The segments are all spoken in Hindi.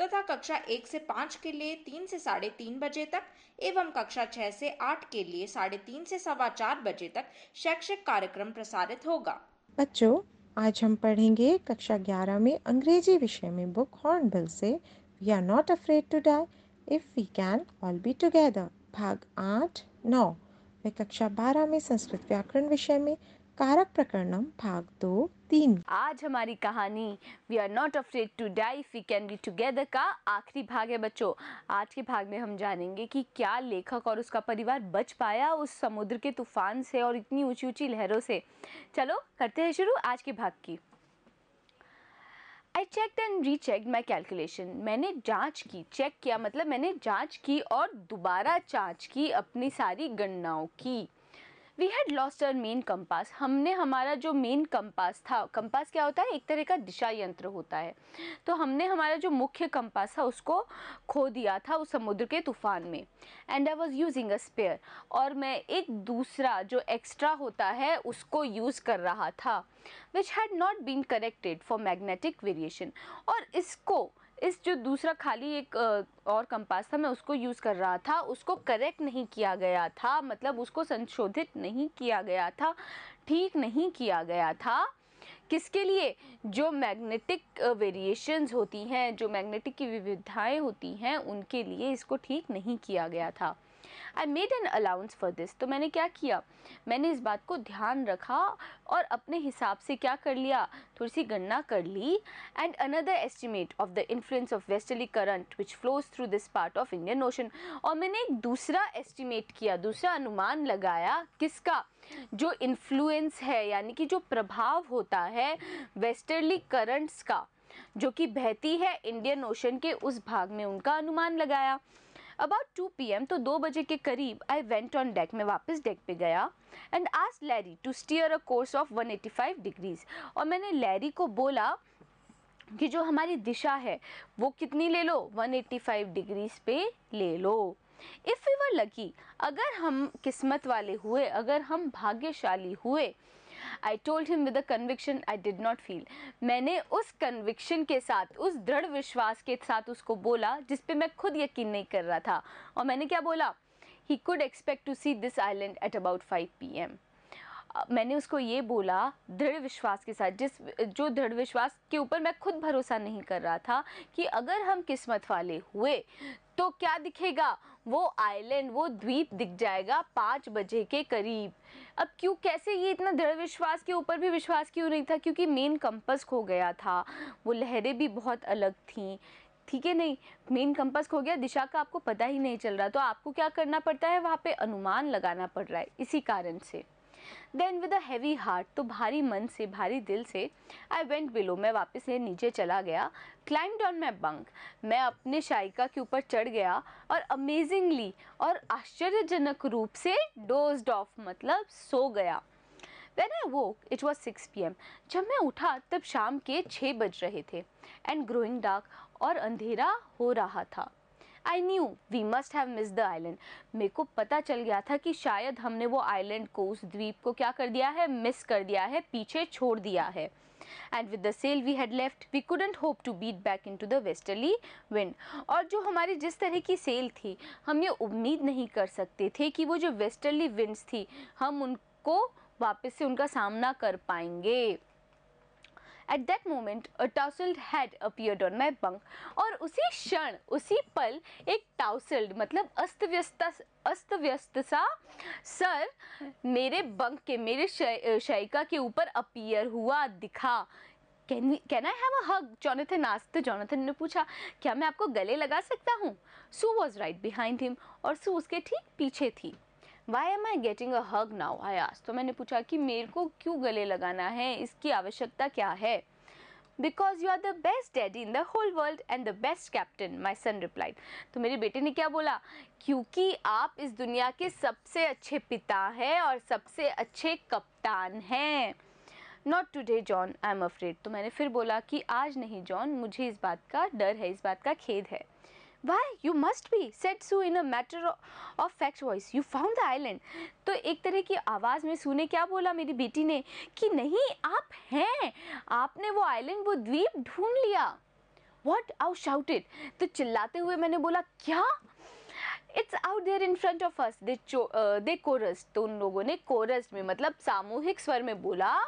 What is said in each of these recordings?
तथा कक्षा एक से पाँच के लिए तीन से साढ़े तीन बजे तक एवं कक्षा छः से आठ के लिए साढ़े तीन से सवा चार बजे तक शैक्षिक कार्यक्रम प्रसारित होगा बच्चों आज हम पढ़ेंगे कक्षा ग्यारह में अंग्रेजी विषय में बुक हॉर्नबिल से we are not afraid to die if we can all be together भाग आठ नौ वे कक्षा बारह में संस्कृत व्याकरण विषय में कारक प्रकरणम भाग दो तीन आज हमारी कहानी we are not afraid to die we can be together का आखिरी भाग है बच्चों आज के भाग में हम जानेंगे कि क्या लेखक और उसका परिवार बच पाया उस समुद्र के तूफान से और इतनी ऊंची ऊंची लहरों से चलो करते हैं शुरू आज के भाग की I check and recheck my calculation मैंने जाँच की चेक किया मतलब मैंने जाँच की और दोबारा जाँच की अपनी सारी गणनाओं की we had lost our main compass हमने हमारा जो मेन कंपास था कंपास क्या होता है एक तरह का दिशा यंत्र होता है तो हमने हमारा जो मुख्य कंपास था उसको खो दिया था उस समुद्र के तूफान में and I was using a spare और मैं एक दूसरा जो एक्स्ट्रा होता है उसको यूज़ कर रहा था which had not been corrected for magnetic variation और इसको इस जो दूसरा खाली एक और कंपास था मैं उसको यूज़ कर रहा था उसको करेक्ट नहीं किया गया था मतलब उसको संशोधित नहीं किया गया था ठीक नहीं किया गया था किसके लिए जो मैग्नेटिक वेरिएशंस होती हैं जो मैग्नेटिक की विविधताएँ होती हैं उनके लिए इसको ठीक नहीं किया गया था I made an allowance for this तो मैंने क्या किया मैंने इस बात को ध्यान रखा और अपने हिसाब से क्या कर लिया थोड़ी सी गणना कर ली and another estimate of the influence of westerly current which flows through this part of Indian Ocean और मैंने एक दूसरा एस्टिमेट किया दूसरा अनुमान लगाया किसका जो इन्फ्लुएंस है यानी कि जो प्रभाव होता है वेस्टर्ली करंट्स का जो कि बहती है इंडियन ओशन के उस भाग में उनका अनुमान लगाया अबाउट टू पी एम तो दो बजे के करीब आई वेंट ऑन डेक मैं वापस डेक पे गया एंड आज Larry to steer a course of one eighty five degrees और मैंने लैरी को बोला कि जो हमारी दिशा है वो कितनी ले लो वन एटी फाइव डिग्रीज पे ले लो इफ़ यू वर लकी अगर हम किस्मत वाले हुए अगर हम भाग्यशाली हुए I told him with a conviction I did not feel मैंने उस कन्विक्शन के साथ उस दृढ़ विश्वास के साथ उसको बोला जिस पे मैं खुद यकीन नहीं कर रहा था और मैंने क्या बोला he could expect to see this island at about five P M मैंने उसको ये बोला दृढ़ विश्वास के साथ जिस जो दृढ़ विश्वास के ऊपर मैं खुद भरोसा नहीं कर रहा था कि अगर हम किस्मत वाले हुए तो क्या दिखेगा वो आइलैंड वो द्वीप दिख जाएगा पाँच बजे के करीब अब क्यों कैसे ये इतना दृढ़ विश्वास के ऊपर भी विश्वास क्यों नहीं था क्योंकि मेन कंपस खो गया था वो लहरें भी बहुत अलग थीं ठीक है नहीं मेन कंपस खो गया दिशा का आपको पता ही नहीं चल रहा तो आपको क्या करना पड़ता है वहाँ पे अनुमान लगाना पड़ रहा है इसी कारण से then with a heavy heart तो भारी मन से भारी दिल से आई वेंट बिलो मैं वापस से नीचे चला गया क्लाइम्ड डॉन माई बंक मैं अपने शायका के ऊपर चढ़ गया और अमेजिंगली और आश्चर्यजनक रूप से डोज ऑफ मतलब सो गया when I woke it was six P M जब मैं उठा तब शाम के छः बज रहे थे एंड ग्रोइंग डार्क और अंधेरा हो रहा था I knew we must have miss the island मेरे को पता चल गया था कि शायद हमने वो आइलैंड को उस द्वीप को क्या कर दिया है मिस कर दिया है पीछे छोड़ दिया है and with the sail we had left we couldn't hope to beat back into the westerly wind और जो हमारी जिस तरह की सेल थी हम ये उम्मीद नहीं कर सकते थे कि वो जो वेस्टर्ली विंड्स थी हम उनको वापस से उनका सामना कर पाएंगे at that moment a tousled head appeared on my bunk और उसी क्षण उसी पल एक टाउसल्ड मतलब अस्त व्यस्त अस्त व्यस्त सा सर मेरे बंक के मेरे शयिका के ऊपर अपियर हुआ दिखा can can I have a hug Jonathan asked Jonathan ने पूछा क्या मैं आपको गले लगा सकता हूँ Sue was right behind him और सू उसके ठीक पीछे थी why am I getting a hug now I आस तो मैंने पूछा कि मेरे को क्यों गले लगाना है इसकी आवश्यकता क्या है because you are the best daddy in the whole world and the best captain my son replied तो मेरे बेटे ने क्या बोला क्योंकि आप इस दुनिया के सबसे अच्छे पिता हैं और सबसे अच्छे कप्तान हैं not today John I am afraid तो मैंने फिर बोला कि आज नहीं जॉन मुझे इस बात का डर है इस बात का खेद है why you must be said Sue in a matter of fact voice you found the island तो एक तरह की आवाज़ में सू ने क्या बोला मेरी बेटी ने कि नहीं आप हैं आपने वो आइलैंड वो द्वीप ढूंढ लिया वॉट आउ शाउटेड तो चिल्लाते हुए मैंने बोला क्या it's out there in front of us they they chorus तो उन लोगों ने कोरस में मतलब सामूहिक स्वर में बोला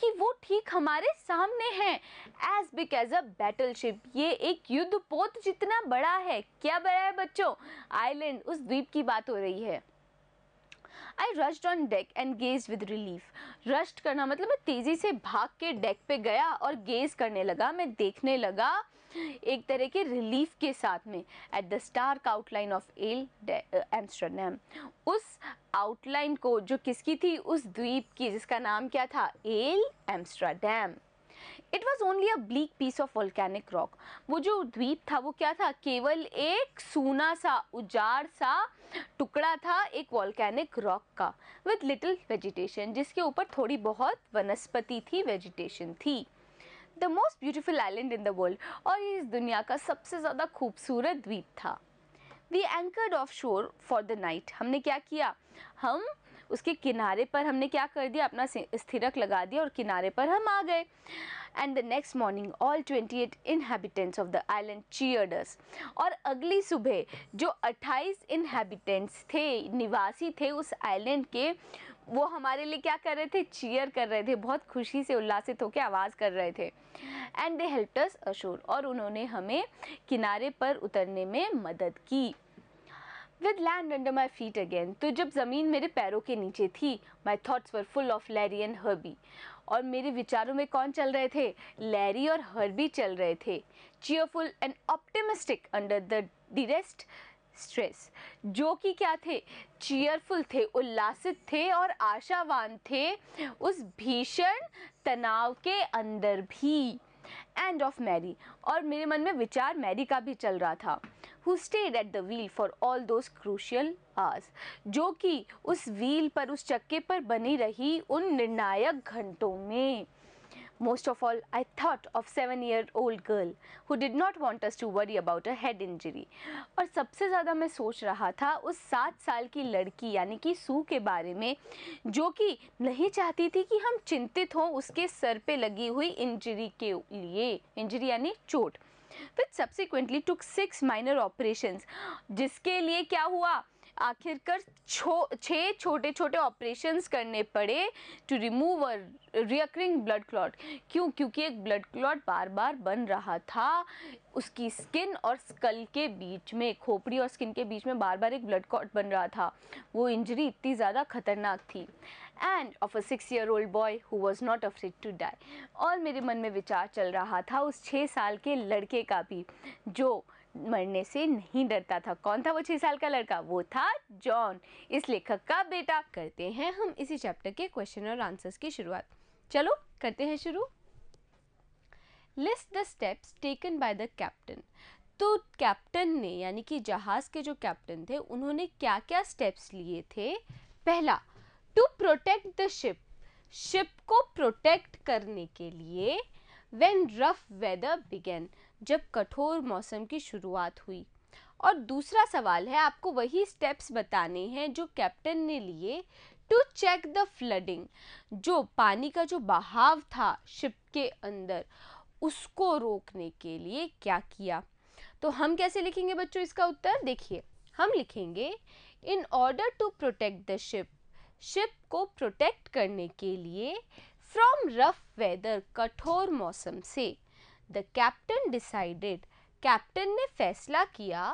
कि वो ठीक हमारे सामने है as big as a battleship ये एक युद्ध पोत जितना बड़ा है क्या बड़ा है बच्चों आइलैंड उस द्वीप की बात हो रही है I rushed on deck and gaze with relief rushed करना मतलब मैं तेज़ी से भाग के डेक पे गया और गेज करने लगा मैं देखने लगा एक तरह के रिलीफ के साथ में at the stark outline of Ile Amsterdam उस आउटलाइन को जो किसकी थी उस द्वीप की जिसका नाम क्या था Ile Amsterdam it was only a bleak piece of volcanic rock वो जो द्वीप था वो क्या था केवल एक सूना सा उजाड़ सा टुकड़ा था एक वॉल्केनिक रॉक का विथ लिटिल वेजिटेशन जिसके ऊपर थोड़ी बहुत वनस्पति थी वेजिटेशन थी the most beautiful island in the world और ये इस दुनिया का सबसे ज़्यादा खूबसूरत द्वीप था we anchored off shore for the night हमने क्या किया हम उसके किनारे पर हमने क्या कर दिया अपना स्थिरक लगा दिया और किनारे पर हम आ गए and the next morning all twenty eight inhabitants of the island cheered और अगली सुबह जो अट्ठाईस इनहेबिटेंट्स थे निवासी थे उस आइलैंड के वो हमारे लिए क्या कर रहे थे चीयर कर रहे थे बहुत खुशी से उल्लासित होकर आवाज़ कर रहे थे एंड दे हेल्पर्स अशोर और उन्होंने हमें किनारे पर उतरने में मदद की with land under my feet again तो जब ज़मीन मेरे पैरों के नीचे थी my thoughts were full of Larry and Herbie और मेरे विचारों में कौन चल रहे थे लैरी और हर्बी चल रहे थे cheerful and optimistic under the direst stress जो कि क्या थे चीयरफुल थे उल्लासित थे और आशावान थे उस भीषण तनाव के अंदर भी एंड ऑफ मैरी और मेरे मन में विचार मैरी का भी चल रहा था who stayed at the wheel for all those crucial hours जो कि उस व्हील पर उस चक्के पर बनी रही उन निर्णायक घंटों में Most of all, I thought of seven-year-old girl who did not want us to worry about a head injury. और सबसे ज़्यादा मैं सोच रहा था उस सात साल की लड़की यानी कि सू के बारे में जो कि नहीं चाहती थी कि हम चिंतित हों उसके सर पे लगी हुई इंजरी के लिए इंजरी यानी चोट फिर subsequently took six minor operations जिसके लिए क्या हुआ आखिरकार छो छः छोटे छोटे ऑपरेशंस करने पड़े to remove a recurring blood clot क्यों क्योंकि एक ब्लड क्लॉट बार बार बन रहा था उसकी स्किन और स्कल के बीच में खोपड़ी और स्किन के बीच में बार बार एक ब्लड क्लॉट बन रहा था वो इंजरी इतनी ज़्यादा खतरनाक थी and of a six year old boy who was not afraid to die और मेरे मन में विचार चल रहा था उस छः साल के लड़के का भी जो मरने से नहीं डरता था कौन था वो छह साल का लड़का वो था जॉन इस लेखक का बेटा करते हैं हम इसी चैप्टर के क्वेश्चन और आंसर्स की शुरुआत चलो करते हैं शुरू list the steps taken by the captain तो कैप्टन ने यानी कि जहाज़ के जो कैप्टन थे उन्होंने क्या क्या स्टेप्स लिए थे पहला to protect the ship ship को प्रोटेक्ट करने के लिए व्हेन रफ वेदर बिगेन जब कठोर मौसम की शुरुआत हुई और दूसरा सवाल है आपको वही स्टेप्स बताने हैं जो कैप्टन ने लिए टू चेक द फ्लडिंग जो पानी का जो बहाव था शिप के अंदर उसको रोकने के लिए क्या किया तो हम कैसे लिखेंगे बच्चों इसका उत्तर देखिए हम लिखेंगे in order to protect the ship ship को प्रोटेक्ट करने के लिए फ्रॉम रफ वेदर कठोर मौसम से द कैप्टन डिसाइडेड कैप्टन ने फैसला किया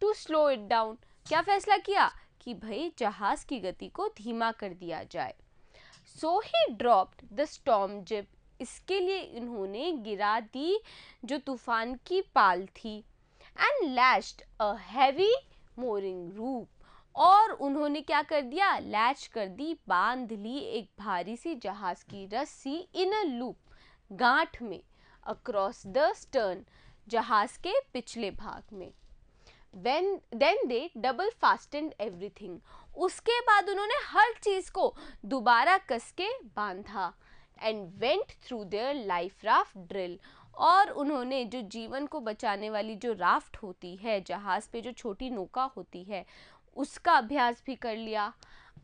टू स्लो इट डाउन क्या फैसला किया कि भाई जहाज की गति को धीमा कर दिया जाए so he dropped the storm jib इसके लिए इन्होंने गिरा दी जो तूफान की पाल थी and lashed a heavy mooring rope और उन्होंने क्या कर दिया लैच कर दी बांध ली एक भारी सी जहाज की रस्सी इन अ लूप गांठ में across the stern जहाज के पिछले भाग में when then they double fastened everything उसके बाद उन्होंने हर चीज़ को दोबारा कस के बांधा and went through their life raft drill और उन्होंने जो जीवन को बचाने वाली जो राफ्ट होती है जहाज़ पे जो छोटी नौका होती है उसका अभ्यास भी कर लिया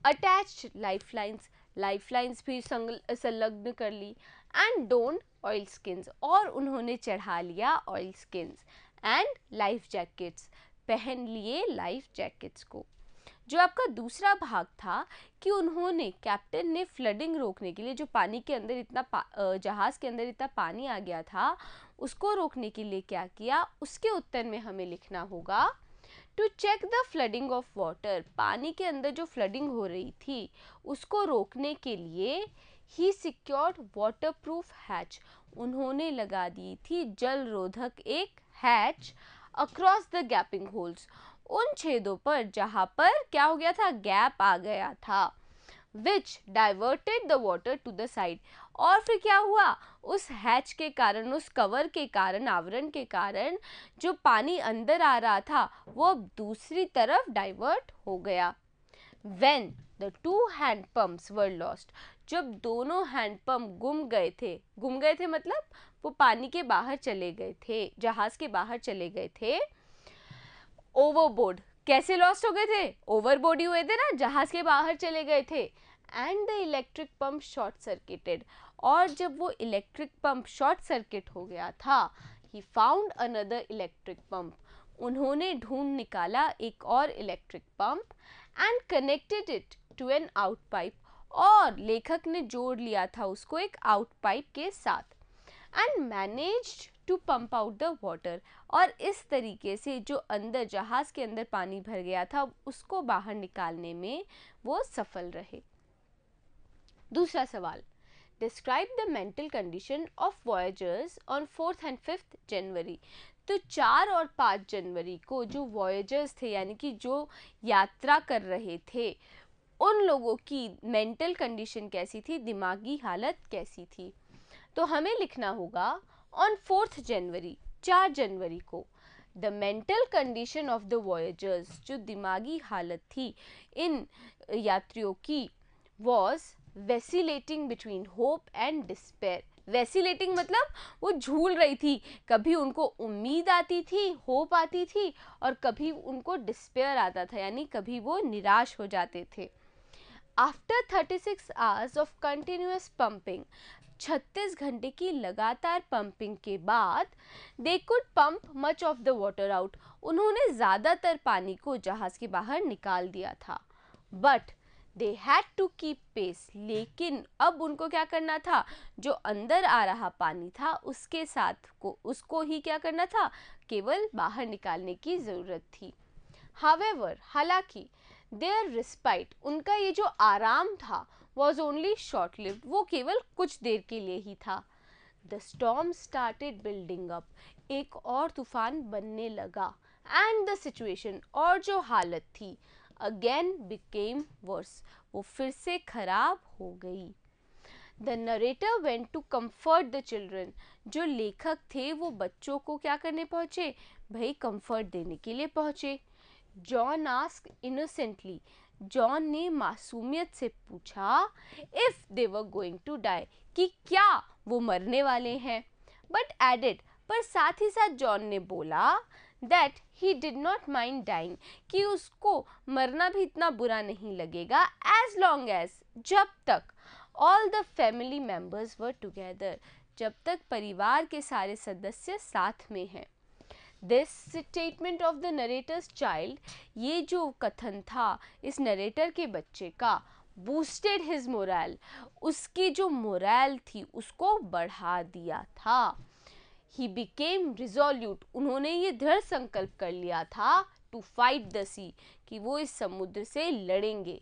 attach life lines life lines भी संलग्न कर ली एंड डोंट ऑयल स्किन्स और उन्होंने चढ़ा लिया oilskins and life jackets पहन लिए लाइफ जैकेट्स को जो आपका दूसरा भाग था कि उन्होंने कैप्टन ने फ्लडिंग रोकने के लिए जो पानी के अंदर इतना जहाज़ के अंदर इतना पानी आ गया था उसको रोकने के लिए क्या किया उसके उत्तर में हमें लिखना होगा to check the flooding of water पानी के अंदर जो फ्लडिंग हो रही थी उसको रोकने के लिए ही सिक्योर्ड वाटरप्रूफ हैच उन्होंने लगा दी थी जल रोधक एक hatch across the gaping holes उन छेदों पर जहाँ पर क्या हो गया था गैप आ गया था which diverted the water to the side और फिर क्या हुआ उस हैच के कारण उस कवर के कारण आवरण के कारण जो पानी अंदर आ रहा था वो दूसरी तरफ डाइवर्ट हो गया when the two hand pumps were lost जब दोनों हैंडपम्प गुम गए थे गुम गए थे मतलब वो पानी के बाहर चले गए थे जहाज के बाहर चले गए थे ओवरबोर्ड कैसे लॉस्ट हो गए थे ओवरबोर्ड ही हुए थे ना जहाज के बाहर चले गए थे and the electric pump short circuited और जब वो इलेक्ट्रिक पम्प शॉर्ट सर्किट हो गया था he found another electric pump उन्होंने ढूंढ निकाला एक और electric pump and connected it to an out pipe और लेखक ने जोड़ लिया था उसको एक आउट पाइप के साथ and manage to pump out the water और इस तरीके से जो अंदर जहाज़ के अंदर पानी भर गया था उसको बाहर निकालने में वो सफल रहे दूसरा सवाल describe the mental condition of voyagers on fourth and fifth January तो चार और पाँच जनवरी को जो वॉयजर्स थे यानी कि जो यात्रा कर रहे थे उन लोगों की मेंटल कंडीशन कैसी थी दिमागी हालत कैसी थी तो हमें लिखना होगा ऑन फोर्थ जनवरी चार जनवरी को the mental condition of the voyagers जो दिमागी हालत थी इन यात्रियों की was oscillating between hope and despair oscillating मतलब वो झूल रही थी कभी उनको उम्मीद आती थी होप आती थी और कभी उनको डिस्पेयर आता था यानी कभी वो निराश हो जाते थे after 36 hours of continuous pumping छत्तीस घंटे की लगातार पंपिंग के बाद they could pump much of the water out उन्होंने ज़्यादातर पानी को जहाज़ के बाहर निकाल दिया था but they had to keep pace लेकिन अब उनको क्या करना था जो अंदर आ रहा पानी था उसके साथ को उसको ही क्या करना था केवल बाहर निकालने की ज़रूरत थी हावेवर हालांकि देयर रिस्पाइट उनका ये जो आराम था वॉज ओनली शॉर्ट लिव्ड वो केवल कुछ देर के लिए ही था the storm started building up एक और तूफान बनने लगा एंड द सिचुएशन और जो हालत थी अगेन बिकेम वर्स वो फिर से खराब हो गई the narrator went to comfort the children जो लेखक थे वो बच्चों को क्या करने पहुँचे भाई कम्फर्ट देने के लिए पहुँचे जॉन आस्क इनोसेंटली जॉन ने मासूमियत से पूछा if they were going to die कि क्या वो मरने वाले हैं बट एडेड पर साथ ही साथ जॉन ने बोला that he did not mind dying कि उसको मरना भी इतना बुरा नहीं लगेगा एज लॉन्ग एज जब तक all the family members were together जब तक परिवार के सारे सदस्य साथ में हैं this statement of the narrator's child ये जो कथन था इस नरेटर के बच्चे का बूस्टेड हिज मोरल उसकी जो मोरल थी उसको बढ़ा दिया था ही बिकेम रिजोल्यूट उन्होंने ये दृढ़ संकल्प कर लिया था टू फाइट द सी कि वो इस समुद्र से लड़ेंगे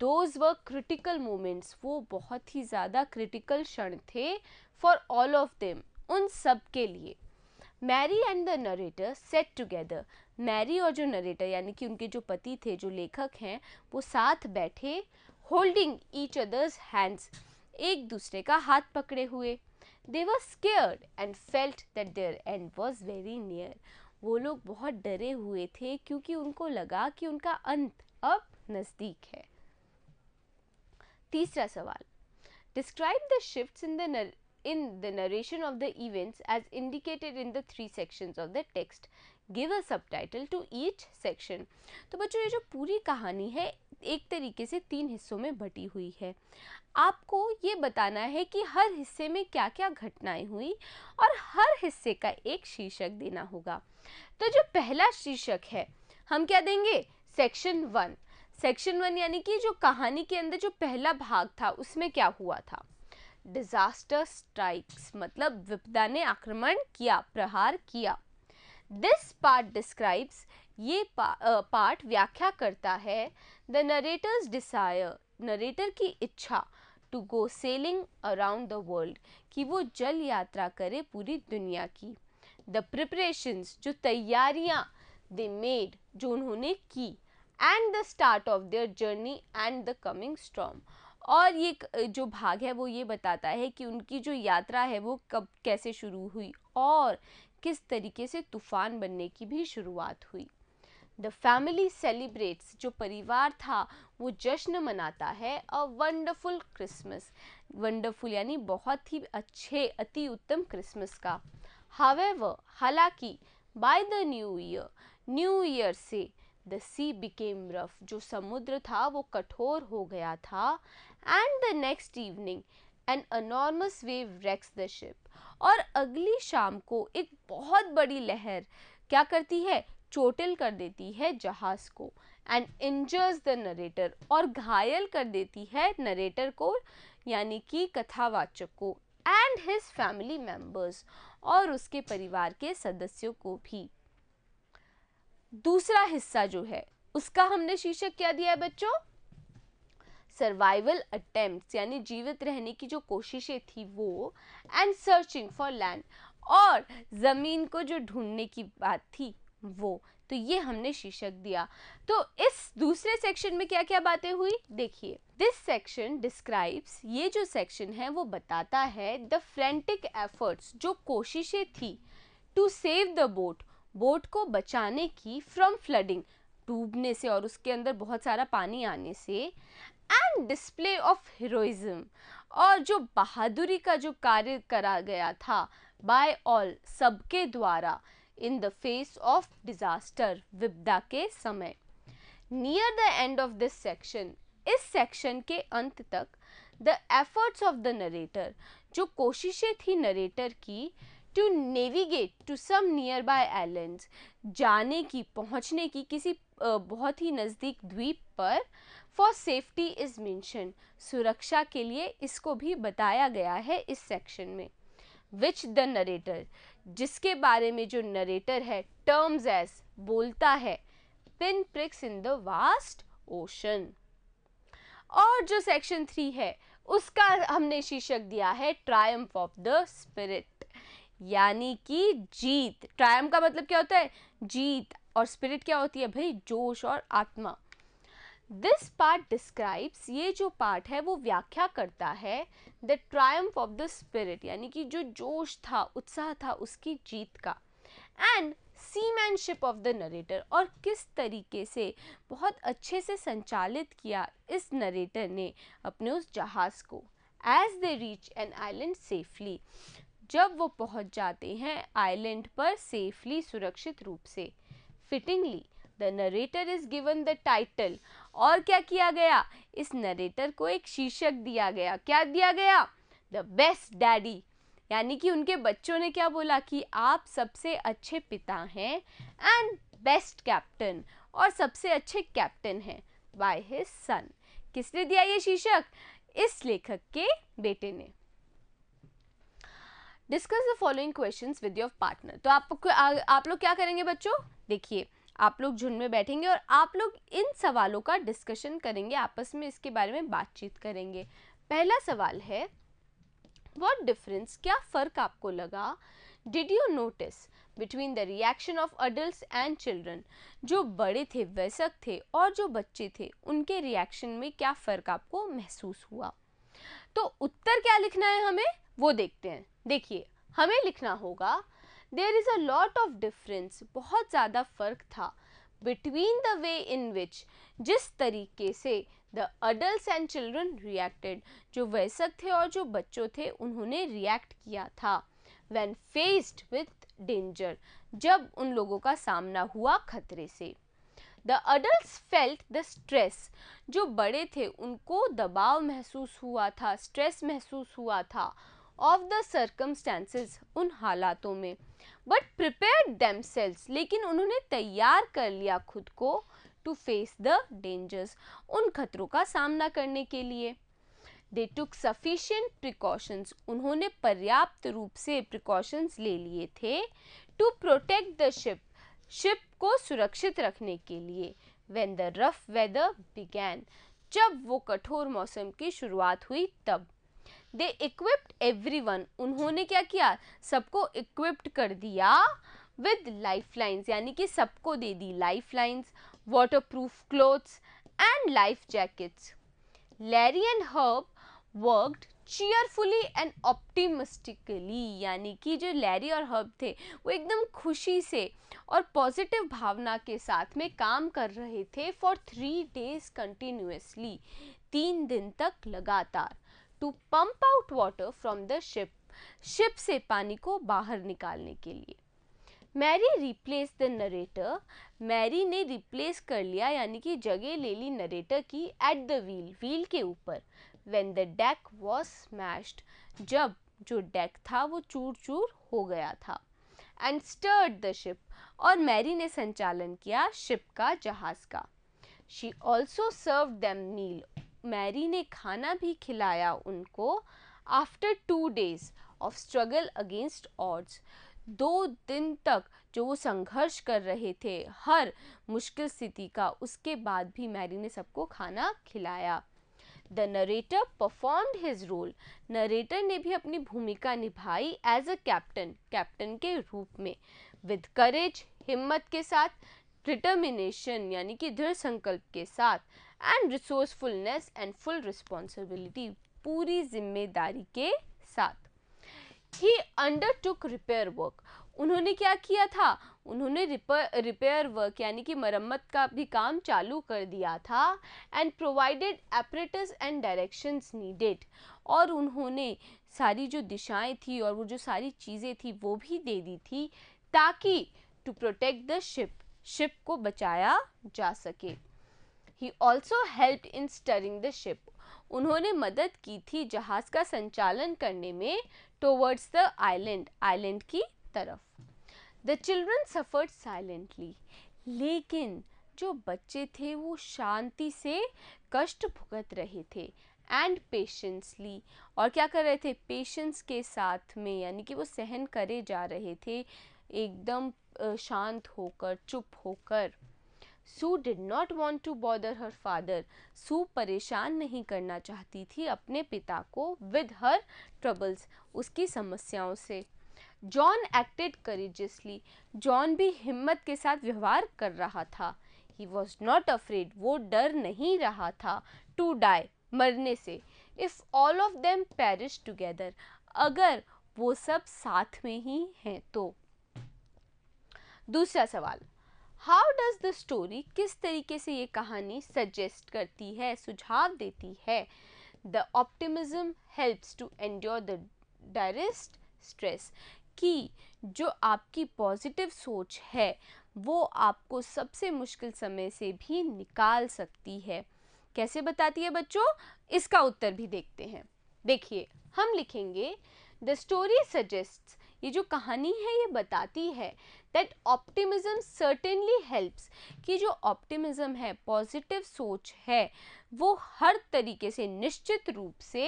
दोज व क्रिटिकल मोमेंट्स वो बहुत ही ज़्यादा क्रिटिकल क्षण थे फॉर ऑल ऑफ देम उन सब के लिए Mary and the narrator sat together Mary और जो नरेटर यानी कि उनके जो पति थे जो लेखक हैं वो साथ बैठे होल्डिंग ईच अदर्स हैंड्स एक दूसरे का हाथ पकड़े हुए they were scared and felt that their end was very near वो लोग बहुत डरे हुए थे क्योंकि उनको लगा कि उनका अंत अब नज़दीक है तीसरा सवाल describe the shifts in the in the narration of the events as indicated in the three sections of the text. Give a subtitle to each section. तो बच्चों ये जो पूरी कहानी है एक तरीके से तीन हिस्सों में बटी हुई है आपको ये बताना है कि हर हिस्से में क्या क्या घटनाएं हुई और हर हिस्से का एक शीर्षक देना होगा तो जो पहला शीर्षक है हम क्या देंगे सेक्शन वन सेक्शन वन यानी कि जो कहानी के अंदर जो पहला भाग था उसमें क्या हुआ था डिजास्टर स्ट्राइक्स मतलब विपदा ने आक्रमण किया प्रहार किया दिस पार्ट डिस्क्राइब्स ये पा, पार्ट व्याख्या करता है द नरेटर्स डिसायर नरेटर की इच्छा to go sailing around the world कि वो जल यात्रा करे पूरी दुनिया की द प्रिपरेशंस जो तैयारियाँ दे मेड जो उन्होंने की and the start of their journey and the coming strong और ये जो भाग है वो ये बताता है कि उनकी जो यात्रा है वो कब कैसे शुरू हुई और किस तरीके से तूफान बनने की भी शुरुआत हुई द फैमिली सेलिब्रेट्स जो परिवार था वो जश्न मनाता है अ वंडरफुल क्रिसमस वंडरफुल यानी बहुत ही अच्छे अति उत्तम क्रिसमस का हावेवर हालांकि by the new year new year से द सी बिकेम रफ जो समुद्र था वो कठोर हो गया था and the next evening an enormous wave wrecks the ship और अगली शाम को एक बहुत बड़ी लहर क्या करती है चोटिल कर देती है जहाज को एंड इंजर्स द नरेटर और घायल कर देती है नरेटर को यानी कि कथावाचक को एंड हिज फैमिली मेंबर्स और उसके परिवार के सदस्यों को भी दूसरा हिस्सा जो है उसका हमने शीर्षक क्या दिया है बच्चों सर्वाइवल अटेम्प्ट यानी जीवित रहने की जो कोशिशें थी वो एंड सर्चिंग फॉर लैंड और ज़मीन को जो ढूंढने की बात थी वो तो ये हमने शीर्षक दिया तो इस दूसरे सेक्शन में क्या क्या बातें हुई देखिए दिस सेक्शन डिस्क्राइब्स ये जो सेक्शन है वो बताता है द फ्रेंटिक एफर्ट्स जो कोशिशें थी to save the boat boat को बचाने की फ्रॉम फ्लडिंग डूबने से और उसके अंदर बहुत सारा पानी आने से एंड डिस्प्ले ऑफ हीरोइज्म और जो बहादुरी का जो कार्य करा गया था बाय ऑल सबके द्वारा in the face of disaster विपदा के समय near the end of this section इस सेक्शन के अंत तक the efforts of the narrator जो कोशिशें थी नरेटर की to navigate to some nearby island जाने की पहुंचने की किसी बहुत ही नज़दीक द्वीप पर फॉर सेफ्टी इज़ मैंशन सुरक्षा के लिए इसको भी बताया गया है इस सेक्शन में विच द नरेटर जिसके बारे में जो नरेटर है टर्म्स एज बोलता है pinpricks in the vast ocean और जो सेक्शन थ्री है उसका हमने शीर्षक दिया है ट्रायम्फ ऑफ द स्पिरिट यानी कि जीत ट्रायम का मतलब क्या होता है जीत और स्पिरिट क्या होती है भाई जोश और आत्मा दिस पार्ट डिस्क्राइब्स ये जो पार्ट है वो व्याख्या करता है the triumph of the spirit यानी कि जो जोश था उत्साह था उसकी जीत का and seamanship of the narrator और किस तरीके से बहुत अच्छे से संचालित किया इस नरेटर ने अपने उस जहाज़ को as they reach an island safely जब वो पहुंच जाते हैं आइलैंड पर सेफली सुरक्षित रूप से fittingly the narrator is given the title और क्या किया गया इस नरेटर को एक शीर्षक दिया गया क्या दिया गया द बेस्ट डैडी यानी कि उनके बच्चों ने क्या बोला कि आप सबसे अच्छे पिता हैं एंड बेस्ट कैप्टन और सबसे अच्छे कैप्टन हैं बाय हिज सन किसने दिया ये शीर्षक इस लेखक के बेटे ने discuss the following questions with your partner तो आप आ, आप लोग क्या करेंगे बच्चों देखिए आप लोग झुंड में बैठेंगे और आप लोग इन सवालों का डिस्कशन करेंगे आपस में इसके बारे में बातचीत करेंगे पहला सवाल है वॉट डिफरेंस क्या फ़र्क आपको लगा did you notice between the reaction of adult and children जो बड़े थे वयस्क थे और जो बच्चे थे उनके रिएक्शन में क्या फ़र्क आपको महसूस हुआ तो उत्तर क्या लिखना है हमें वो देखते हैं देखिए हमें लिखना होगा there is a lot of difference बहुत ज़्यादा फ़र्क था बिटवीन द वे इन विच जिस तरीके से the adult and children reacted जो वयस्क थे और जो बच्चों थे उन्होंने रिएक्ट किया था वैन फेस्ड विथ डेंजर जब उन लोगों का सामना हुआ खतरे से the adult felt the stress जो बड़े थे उनको दबाव महसूस हुआ था स्ट्रेस महसूस हुआ था ऑफ द सर्कमस्टेंसेज उन हालातों में बट प्रिपेयर डेम सेल्स लेकिन उन्होंने तैयार कर लिया खुद को टू फेस द डेंजर्स उन खतरों का सामना करने के लिए दे टुक सफिशियंट प्रिकॉशंस उन्होंने पर्याप्त रूप से प्रिकॉशंस ले लिए थे to protect the ship ship को सुरक्षित रखने के लिए when the rough weather began जब वो कठोर मौसम की शुरुआत हुई तब दे इक्विप्ड वन उन्होंने क्या किया सबको इक्विप्ड कर दिया विद लाइफ लाइन्स यानी कि सबको दे दी life lines water proof clothes and life jackets Larry and Herb worked cheerfully and optimistically यानी कि जो लैरी और हर्ब थे वो एकदम खुशी से और पॉजिटिव भावना के साथ में काम कर रहे थे फॉर थ्री डेज कंटिन्यूसली तीन दिन तक लगातार to pump out water from the ship ship से पानी को बाहर निकालने के लिए Mary replace the narrator Mary ने रिप्लेस कर लिया यानी कि जगह ले ली नरेटर की एट द व्हील व्हील के ऊपर when the deck was smashed जब जो डेक था वो चूर चूर हो गया था एंड स्टर्ड द शिप और मैरी ने संचालन किया शिप का जहाज का she also serve them meal Mary ने खाना भी खिलाया उनको after two days of struggle against odds दो दिन तक जो वो संघर्ष कर रहे थे हर मुश्किल स्थिति का उसके बाद भी मैरी ने सबको खाना खिलाया the narrator performed his role narrator ने भी अपनी भूमिका निभाई एज अ कैप्टन कैप्टन के रूप में विद करेज हिम्मत के साथ डिटर्मिनेशन यानी कि दृढ़ संकल्प के साथ and resourcefulness and full responsibility पूरी जिम्मेदारी के साथ ही अंडर टुक रिपेयर वर्क उन्होंने क्या किया था उन्होंने रिपेयर वर्क यानी कि मरम्मत का भी काम चालू कर दिया था and provided apparatus and directions needed और उन्होंने सारी जो दिशाएं थी और वो जो सारी चीज़ें थी वो भी दे दी थी ताकि to protect the ship ship को बचाया जा सके he also help in steering the ship उन्होंने मदद की थी जहाज का संचालन करने में टोवर्ड्स द आइलैंड आइलैंड की तरफ द चिल्ड्रन सफर्ड साइलेंटली लेकिन जो बच्चे थे वो शांति से कष्ट भुगत रहे थे एंड पेशेंसली और क्या कर रहे थे पेशेंस के साथ में यानी कि वो सहन करे जा रहे थे एकदम शांत होकर चुप होकर Sue did not want to bother her father Sue परेशान नहीं करना चाहती थी अपने पिता को विद हर ट्रबल्स उसकी समस्याओं से जॉन एक्टेड करीजियसली जॉन भी हिम्मत के साथ व्यवहार कर रहा था ही वॉज नॉट अफ्रेड वो डर नहीं रहा था टू डाई मरने से if all of them perish together अगर वो सब साथ में ही हैं तो दूसरा सवाल हाउ डज द स्टोरी किस तरीके से ये कहानी सजेस्ट करती है सुझाव देती है the optimism helps to endure the direst stress कि जो आपकी पॉजिटिव सोच है वो आपको सबसे मुश्किल समय से भी निकाल सकती है कैसे बताती है बच्चों इसका उत्तर भी देखते हैं देखिए हम लिखेंगे द स्टोरी सजेस्ट्स ये जो कहानी है ये बताती है दैट ऑप्टिमिज्म सर्टेनली हेल्प्स कि जो ऑप्टिमिज्म है पॉजिटिव सोच है वो हर तरीके से निश्चित रूप से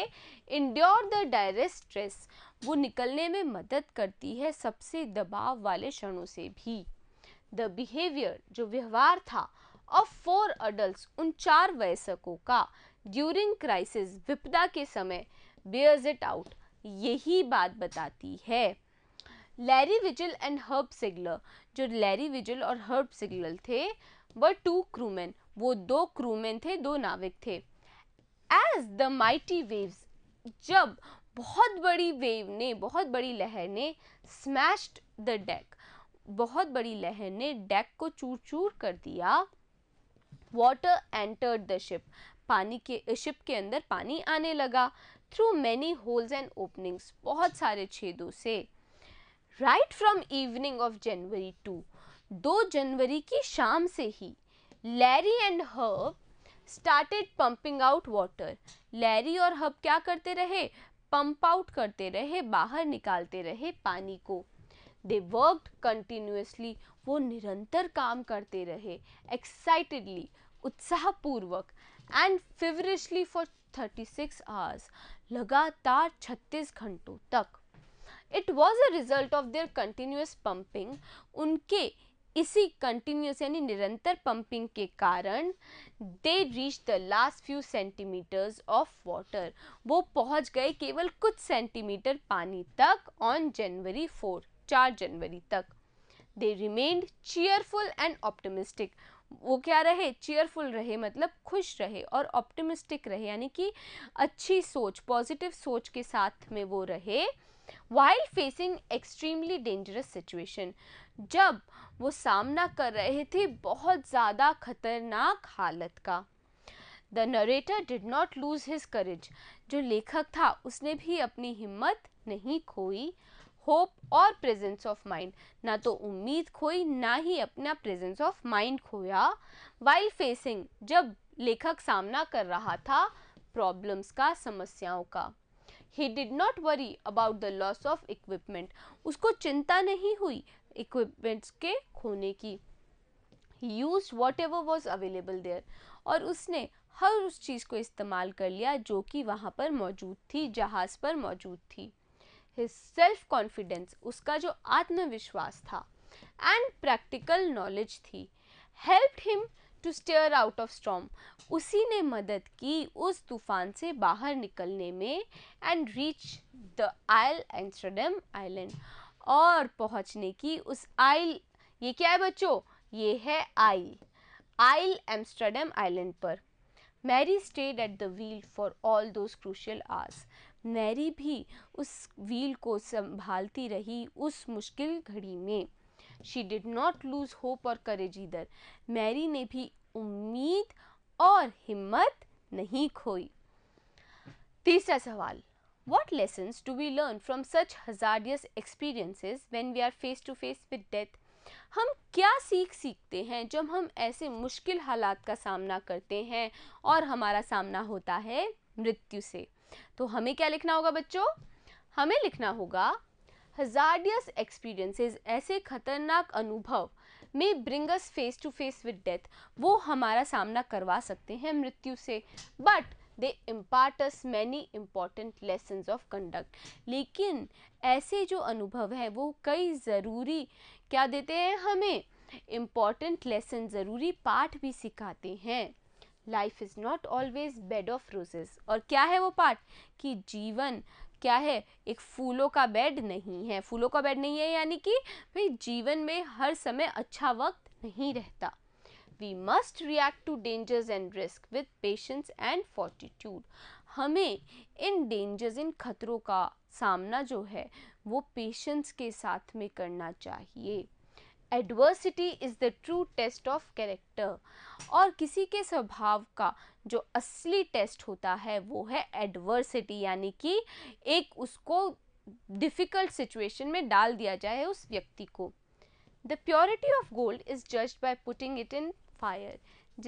इंड्योर द डायरेस्ट स्ट्रेस वो निकलने में मदद करती है सबसे दबाव वाले क्षणों से भी द बिहेवियर जो व्यवहार था ऑफ फोर अडल्ट उन चार वयस्कों का ड्यूरिंग क्राइसिस विपदा के समय बियर्स इट आउट यही बात बताती है Larry Vigil and Herb Sigler जो लैरी विजिल और हर्ब सिगलर थे व टू क्रूमैन वो दो क्रूमैन थे दो नाविक थे एज द माइटी वेव्स जब बहुत बड़ी वेव ने बहुत बड़ी लहर ने स्मैश्ड द डेक बहुत बड़ी लहर ने डेक को चूर चूर कर दिया वाटर एंटर्ड द शिप पानी के शिप के अंदर पानी आने लगा through many holes and openings बहुत सारे छेदों से right from evening of January two दो जनवरी की शाम से ही Larry and Herb started pumping out water Larry और हब क्या करते रहे पंप आउट करते रहे बाहर निकालते रहे पानी को दे वर्क कंटिन्यूसली वो निरंतर काम करते रहे एक्साइटेडली उत्साहपूर्वक and feverishly for thirty six hours लगातार छत्तीस घंटों तक it was a result of their continuous pumping उनके इसी कंटिन्यूस यानी निरंतर पंपिंग के कारण they reach the last few centimetres of water वो पहुंच गए केवल कुछ सेंटीमीटर पानी तक ऑन जनवरी फोर चार जनवरी तक they remained cheerful and optimistic वो क्या रहे चीयरफुल रहे मतलब खुश रहे और ऑप्टिमिस्टिक रहे यानी कि अच्छी सोच पॉजिटिव सोच के साथ में वो रहे while facing extremely dangerous situation जब वो सामना कर रहे थे बहुत ज़्यादा खतरनाक हालत का the narrator did not lose his courage जो लेखक था उसने भी अपनी हिम्मत नहीं खोई होप और प्रेजेंस ऑफ माइंड ना तो उम्मीद खोई ना ही अपना प्रेजेंस ऑफ माइंड खोया वाइल फेसिंग जब लेखक सामना कर रहा था प्रॉब्लम्स का समस्याओं का ही did not worry about the loss of equipment उसको चिंता नहीं हुई इक्विपमेंट्स के खोने की use whatever was available there और उसने हर उस चीज़ को इस्तेमाल कर लिया जो कि वहाँ पर मौजूद थी जहाज़ पर मौजूद थी हिज सेल्फ कॉन्फिडेंस उसका जो आत्मविश्वास था एंड प्रैक्टिकल नॉलेज थी help him to steer out of storm उसी ने मदद की उस तूफान से बाहर निकलने में and reach the isle Amsterdam island और पहुंचने की उस आइल ये क्या है बच्चों ये है आइल आइल एम्स्टरडम आइलैंड पर Mary stayed at the wheel for all those crucial hours Mary भी उस व्हील को संभालती रही उस मुश्किल घड़ी में she did not lose hope और करेज इधर मैरी ने भी उम्मीद और हिम्मत नहीं खोई तीसरा सवाल What lessons do we learn from such hazardous experiences when we are face to face with death? हम क्या सीख सीखते हैं जब हम ऐसे मुश्किल हालात का सामना करते हैं और हमारा सामना होता है मृत्यु से तो हमें क्या लिखना होगा बच्चों हमें लिखना होगा हजार्डियस एक्सपीरियंसेस ऐसे खतरनाक अनुभव में brings face to face with death वो हमारा सामना करवा सकते हैं मृत्यु से but they impart many important lesson of conduct लेकिन ऐसे जो अनुभव हैं वो कई ज़रूरी क्या देते हैं हमें इम्पॉर्टेंट लेसन ज़रूरी पाठ भी सिखाते हैं life is not always bed of roses और क्या है वो पाठ कि जीवन क्या है एक फूलों का बेड नहीं है फूलों का बेड नहीं है यानी कि भाई जीवन में हर समय अच्छा वक्त नहीं रहता we must react to dangers and risk with patience and fortitude हमें इन डेंजर्स इन खतरों का सामना जो है वो पेशेंस के साथ में करना चाहिए adversity is the true test of character और किसी के स्वभाव का जो असली टेस्ट होता है वो है एडवर्सिटी यानी कि एक उसको डिफ़िकल्ट सिचुएशन में डाल दिया जाए उस व्यक्ति को the purity of gold is judged by putting it in fire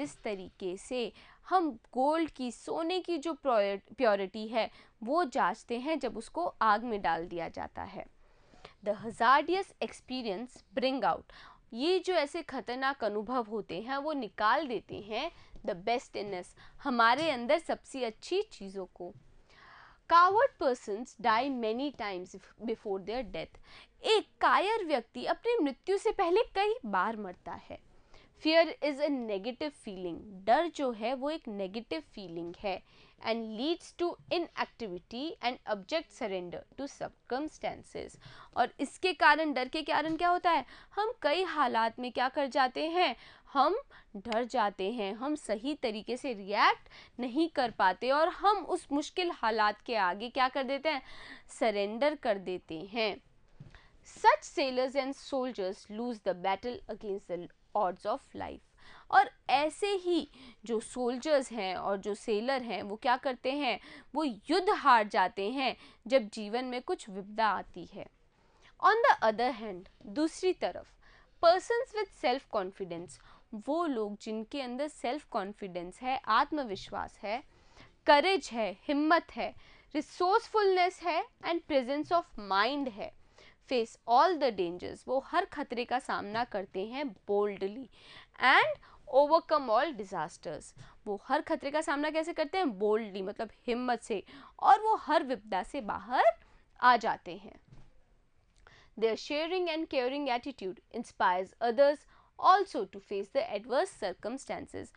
जिस तरीके से हम गोल्ड की सोने की जो प्योरिटी है वो जांचते हैं जब उसको आग में डाल दिया जाता है the hazardous experience bring out ये जो ऐसे खतरनाक अनुभव होते हैं वो निकाल देते हैं द बेस्ट इनस हमारे अंदर सबसे अच्छी चीज़ों को coward person die many times before their death एक कायर व्यक्ति अपनी मृत्यु से पहले कई बार मरता है fear is a negative feeling डर जो है वो एक नेगेटिव फीलिंग है and leads to inactivity and object surrender to circumstances और इसके कारण डर के कारण क्या होता है हम कई हालात में क्या कर जाते हैं हम डर जाते हैं हम सही तरीके से रिएक्ट नहीं कर पाते और हम उस मुश्किल हालात के आगे क्या कर देते हैं सरेंडर कर देते हैं such sailors and soldiers lose the battle against the odds of life और ऐसे ही जो सोल्जर्स हैं और जो सेलर हैं वो क्या करते हैं वो युद्ध हार जाते हैं जब जीवन में कुछ विपदा आती है ऑन द अदर हैंड दूसरी तरफ पर्सनस विद सेल्फ कॉन्फिडेंस वो लोग जिनके अंदर सेल्फ कॉन्फिडेंस है आत्मविश्वास है करेज है हिम्मत है रिसोर्सफुलनेस है एंड प्रेजेंस ऑफ माइंड है फेस ऑल द डेंजर्स वो हर खतरे का सामना करते हैं boldly and overcome all disasters वो हर खतरे का सामना कैसे करते हैं बोल्डली मतलब हिम्मत से और वो हर विपदा से बाहर आ जाते हैं their sharing and caring attitude inspires others also to face the adverse circumstances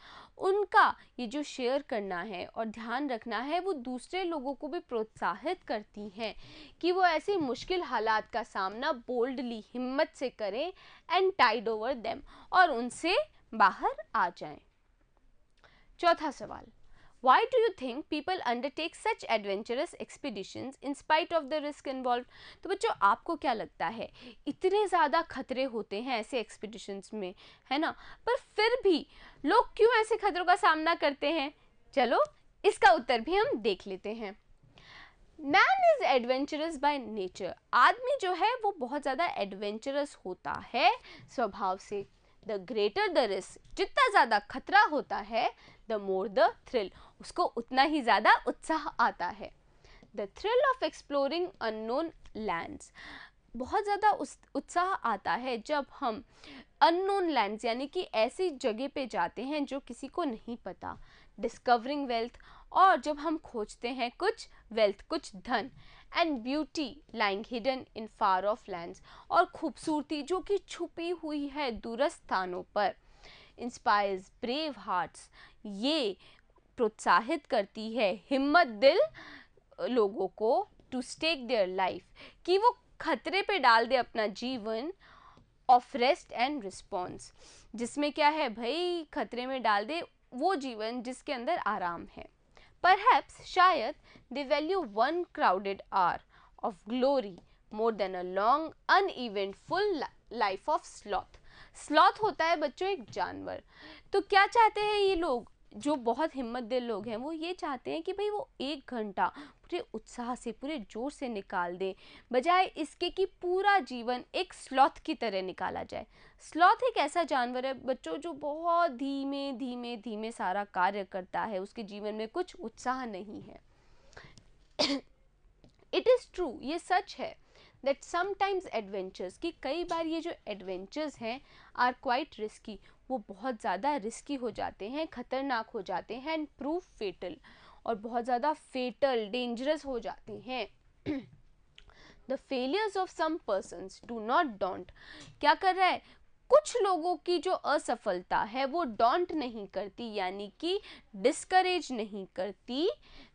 उनका ये जो शेयर करना है और ध्यान रखना है वो दूसरे लोगों को भी प्रोत्साहित करती हैं कि वो ऐसे मुश्किल हालात का सामना बोल्डली हिम्मत से करें एंड टाइड ओवर देम और उनसे बाहर आ जाएं। चौथा सवाल Why do you think people undertake such adventurous expeditions in spite of the risk involved? तो बच्चों आपको क्या लगता है इतने ज़्यादा खतरे होते हैं ऐसे एक्सपीडिशंस में है ना पर फिर भी लोग क्यों ऐसे खतरों का सामना करते हैं चलो इसका उत्तर भी हम देख लेते हैं man is adventurous by nature आदमी जो है वो बहुत ज़्यादा एडवेंचरस होता है स्वभाव से द ग्रेटर द रिस्क जितना ज़्यादा खतरा होता है द मोर द थ्रिल उसको उतना ही ज़्यादा उत्साह आता है the thrill of exploring unknown lands बहुत ज़्यादा उत्साह आता है जब हम अननोन लैंड्स यानी कि ऐसी जगह पे जाते हैं जो किसी को नहीं पता डिस्कवरिंग वेल्थ और जब हम खोजते हैं कुछ वेल्थ कुछ धन and beauty lying hidden in far off lands और खूबसूरती जो कि छुपी हुई है दूरस्थ स्थानों पर इंस्पायर्स ब्रेव हार्ट्स ये प्रोत्साहित करती है हिम्मत दिल लोगों को टू स्टेक देयर लाइफ कि वो खतरे पे डाल दे अपना जीवन ऑफ रेस्ट एंड रिस्पॉन्स जिसमें क्या है भाई खतरे में डाल दे वो जीवन जिसके अंदर आराम है Perhaps shayad they value one crowded hour of glory more than a long uneventful life of sloth. sloth hota hai bachcho ek janwar to kya chahte हैं ye log जो बहुत हिम्मत दिल लोग हैं वो ये चाहते हैं कि भाई वो एक घंटा पूरे उत्साह से पूरे जोर से निकाल दें बजाय इसके कि पूरा जीवन एक स्लॉथ की तरह निकाला जाए स्लॉथ एक ऐसा जानवर है बच्चों जो बहुत धीमे धीमे धीमे सारा कार्य करता है उसके जीवन में कुछ उत्साह नहीं है इट इज़ ट्रू ये सच है दैट समटाइम्स एडवेंचर्स कि कई बार ये जो एडवेंचर्स हैं आर क्वाइट रिस्की वो बहुत ज़्यादा रिस्की हो जाते हैं ख़तरनाक हो जाते हैं एंड प्रूफ फेटल और बहुत ज़्यादा फेटल डेंजरस हो जाते हैं the failures of some persons do not don't क्या कर रहा है कुछ लोगों की जो असफलता है वो डोंट नहीं करती यानी कि डिस्करेज नहीं करती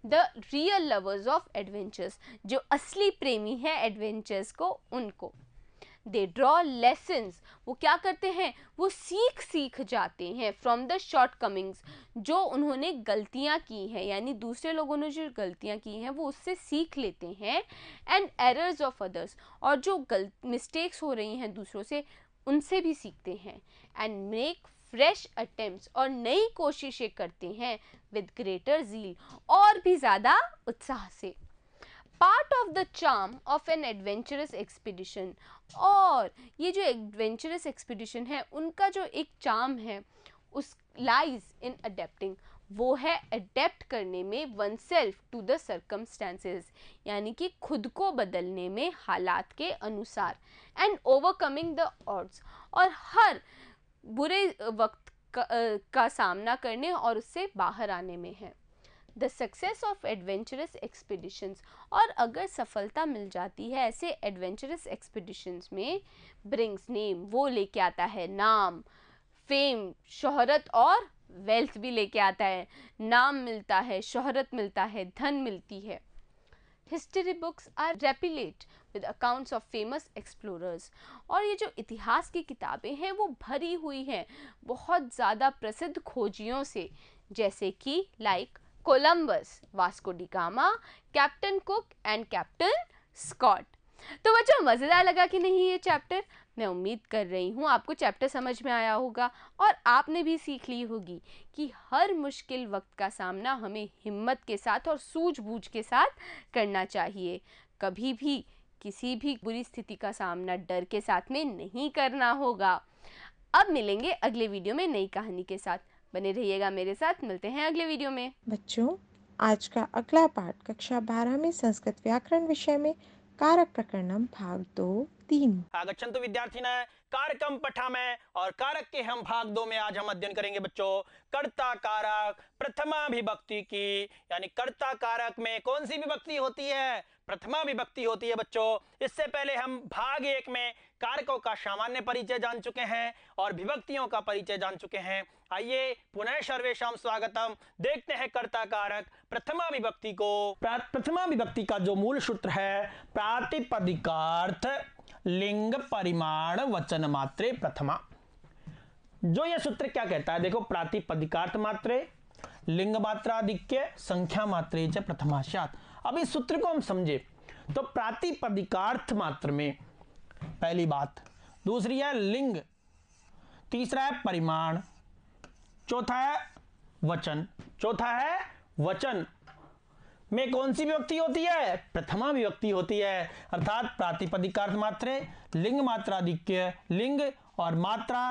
the real lovers of adventures जो असली प्रेमी है एडवेंचर्स को उनको दे ड्रॉ लेसन वो क्या करते हैं वो सीख सीख जाते हैं फ्रॉम द शॉर्ट कमिंग्स जो उन्होंने गलतियाँ की हैं यानी दूसरे लोगों ने जो गलतियाँ की हैं वो उससे सीख लेते हैं एंड एरर्स ऑफ अदर्स और जो गल मिस्टेक्स हो रही हैं दूसरों से उनसे भी सीखते हैं एंड मेक फ्रेश अटेम्प्ट और नई कोशिशें करते हैं विद ग्रेटर जील और भी ज़्यादा उत्साह से part of the charm of an adventurous expedition और ये जो एडवेंचरस एक्सपीडिशन है उनका जो एक चाम है उस लाइज इन अडेप्टिंग वो है अडेप्ट करने में oneself to the circumstances यानी कि खुद को बदलने में हालात के अनुसार एंड ओवरकमिंग द ऑड्स और हर बुरे वक्त का, का सामना करने और उससे बाहर आने में है the success of adventurous expeditions और अगर सफलता मिल जाती है ऐसे एडवेंचरस एक्सपीडिशंस में ब्रिंग्स नेम वो लेके आता है नाम फेम शोहरत और वेल्थ भी लेके आता है नाम मिलता है शोहरत मिलता है धन मिलती है history books are replete with accounts of famous explorers और ये जो इतिहास की किताबें हैं वो भरी हुई हैं बहुत ज़्यादा प्रसिद्ध खोजियों से जैसे कि like Columbus Vasco da Gama Captain Cook and Captain Scott तो बच्चों मज़ेदार लगा कि नहीं ये चैप्टर मैं उम्मीद कर रही हूँ आपको चैप्टर समझ में आया होगा और आपने भी सीख ली होगी कि हर मुश्किल वक्त का सामना हमें हिम्मत के साथ और सूझबूझ के साथ करना चाहिए कभी भी किसी भी बुरी स्थिति का सामना डर के साथ में नहीं करना होगा अब मिलेंगे अगले वीडियो में नई कहानी के साथ बने रहिएगा मेरे साथ मिलते हैं अगले वीडियो में बच्चों आज का अगला पाठ कक्षा बारह में संस्कृत व्याकरण विषय में कारक प्रकरणम भाग दो तीन आगक्षण तो विद्यार्थी न कारकम पठा में और कारक के हम भाग दो में आज हम अध्ययन करेंगे बच्चों कर्ता कारक प्रथमा विभक्ति की यानी कर्ता कारक में कौन सी विभक्ति होती है प्रथमा विभक्ति होती है बच्चों इससे पहले हम भाग एक में कारकों का सामान्य परिचय जान चुके हैं और विभक्तियों का परिचय जान चुके हैं आइए पुनः सर्वेशम स्वागतम देखते हैं कर्ता कारक प्रथमा विभक्ति को प्रथमा विभक्ति का जो मूल सूत्र है प्रातिपदिकार्थ लिंग परिमाण वचन मात्रे प्रथमा जो यह सूत्र क्या कहता है देखो प्रातिपदिकार्थ मात्रे लिंग मात्राधिक्य संख्या मात्रे च अब इस सूत्र को हम समझे तो प्रातिपदिकार्थ मात्र में पहली बात दूसरी है लिंग तीसरा है परिमाण चौथा है वचन चौथा है वचन में कौन सी व्यक्ति होती है प्रथमा व्यक्ति होती है अर्थात प्रातिपदिकार्थ मात्र लिंग मात्राधिक्य लिंग और मात्रा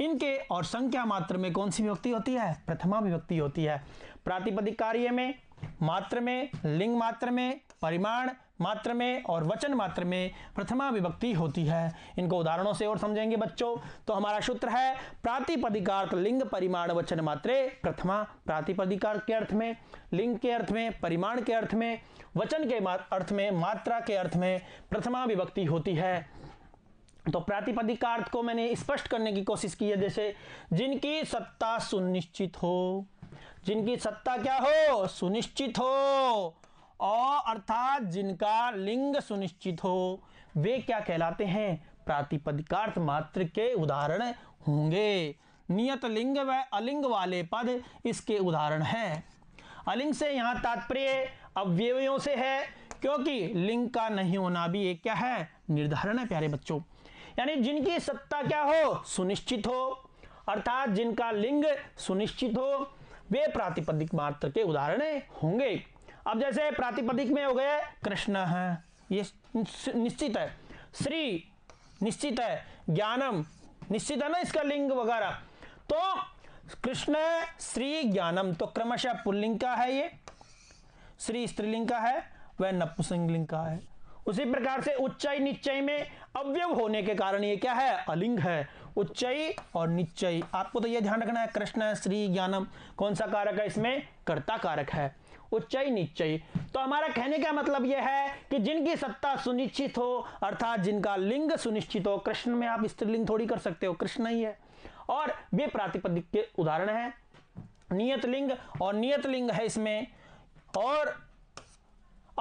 इनके और संख्या मात्र में कौन सी व्यक्ति होती है प्रथमा व्यक्ति होती है प्रातिपदिक कार्य में मात्र में लिंग मात्र में परिमाण मात्र में और वचन मात्र में प्रथमा विभक्ति होती है इनको उदाहरणों से और समझेंगे बच्चों तो हमारा सूत्र है प्रातिपदिकार्थ लिंग परिमाण वचन मात्रे प्रथमा प्रातिपदिकार्थ के अर्थ में लिंग के अर्थ में परिमाण के अर्थ में वचन के अर्थ में मात्रा के अर्थ में प्रथमा विभक्ति होती है तो प्रातिपदिकार्थ को मैंने स्पष्ट करने की कोशिश की है जैसे जिनकी सत्ता सुनिश्चित हो जिनकी सत्ता क्या हो सुनिश्चित हो और अर्थात जिनका लिंग सुनिश्चित हो वे क्या कहलाते हैं प्रातिपदिकार्थ मात्र के उदाहरण होंगे नियत लिंग व अलिंग वाले पद इसके उदाहरण हैं अलिंग से यहाँ तात्पर्य अव्ययों से है क्योंकि लिंग का नहीं होना भी एक क्या है निर्धारण है प्यारे बच्चों यानी जिनकी सत्ता क्या हो सुनिश्चित हो अर्थात जिनका लिंग सुनिश्चित हो वे प्रातिपदिक मात्र के उदाहरण होंगे अब जैसे प्रातिपदिक में हो गए कृष्ण है ये निश्चित है श्री निश्चित है ज्ञानम निश्चित है ना इसका लिंग वगैरह तो कृष्ण श्री ज्ञानम तो क्रमशः पुल्लिंग का है ये श्री स्त्रीलिंग का है वह नपुसिंगलिंग का है उसी प्रकार से उच्चाई निश्चय में अव्यव होने के कारण ये क्या है अलिंग है उच्चई और निश्चय आपको तो ये ध्यान रखना है कृष्ण श्री ज्ञानम कौन सा कारक है इसमें कर्ता कारक है उच्चई निश्चय तो हमारा कहने का मतलब यह है कि जिनकी सत्ता सुनिश्चित हो अर्थात जिनका लिंग सुनिश्चित हो कृष्ण में आप स्त्रीलिंग थोड़ी कर सकते हो कृष्ण ही है और वे प्रातिपदिक के उदाहरण है नियत लिंग और नियत लिंग है इसमें और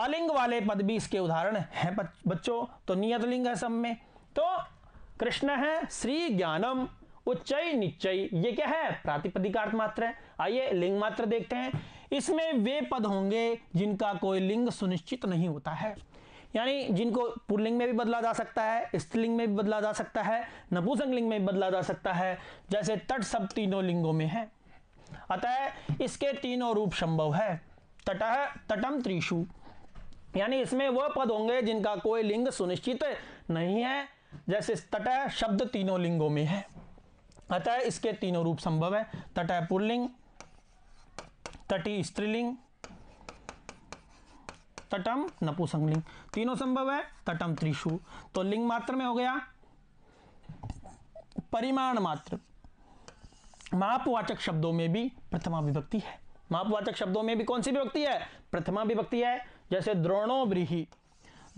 अलिंग वाले पद भी इसके उदाहरण है बच्चों तो नियत लिंग है सब में तो कृष्ण है श्री ज्ञानम उच्चई निश्चय ये क्या है प्रातिपदिकार्थ मात्र है आइए लिंग मात्र देखते हैं इसमें वे पद होंगे जिनका कोई लिंग सुनिश्चित नहीं होता है यानी जिनको पुल्लिंग में भी बदला जा सकता है स्त्रीलिंग में भी बदला जा सकता है नपुंसक लिंग में भी बदला जा सकता है जैसे तट सब तीनों लिंगों में है अतः इसके तीनों रूप संभव है तटह तटम त्रिशु यानी इसमें वह पद होंगे जिनका कोई लिंग सुनिश्चित नहीं है जैसे तटह शब्द तीनों लिंगों में है अतः इसके तीनों रूप संभव है तटह पुल्लिंग तटी स्त्रीलिंग तटम नपुसंगलिंग तीनों संभव है तटम त्रिशु तो लिंग मात्र में हो गया परिमाण मात्र मापवाचक शब्दों में भी प्रथमा विभक्ति है मापवाचक शब्दों में भी कौन सी विभक्ति है प्रथमा विभक्ति है जैसे द्रोणो ब्रीही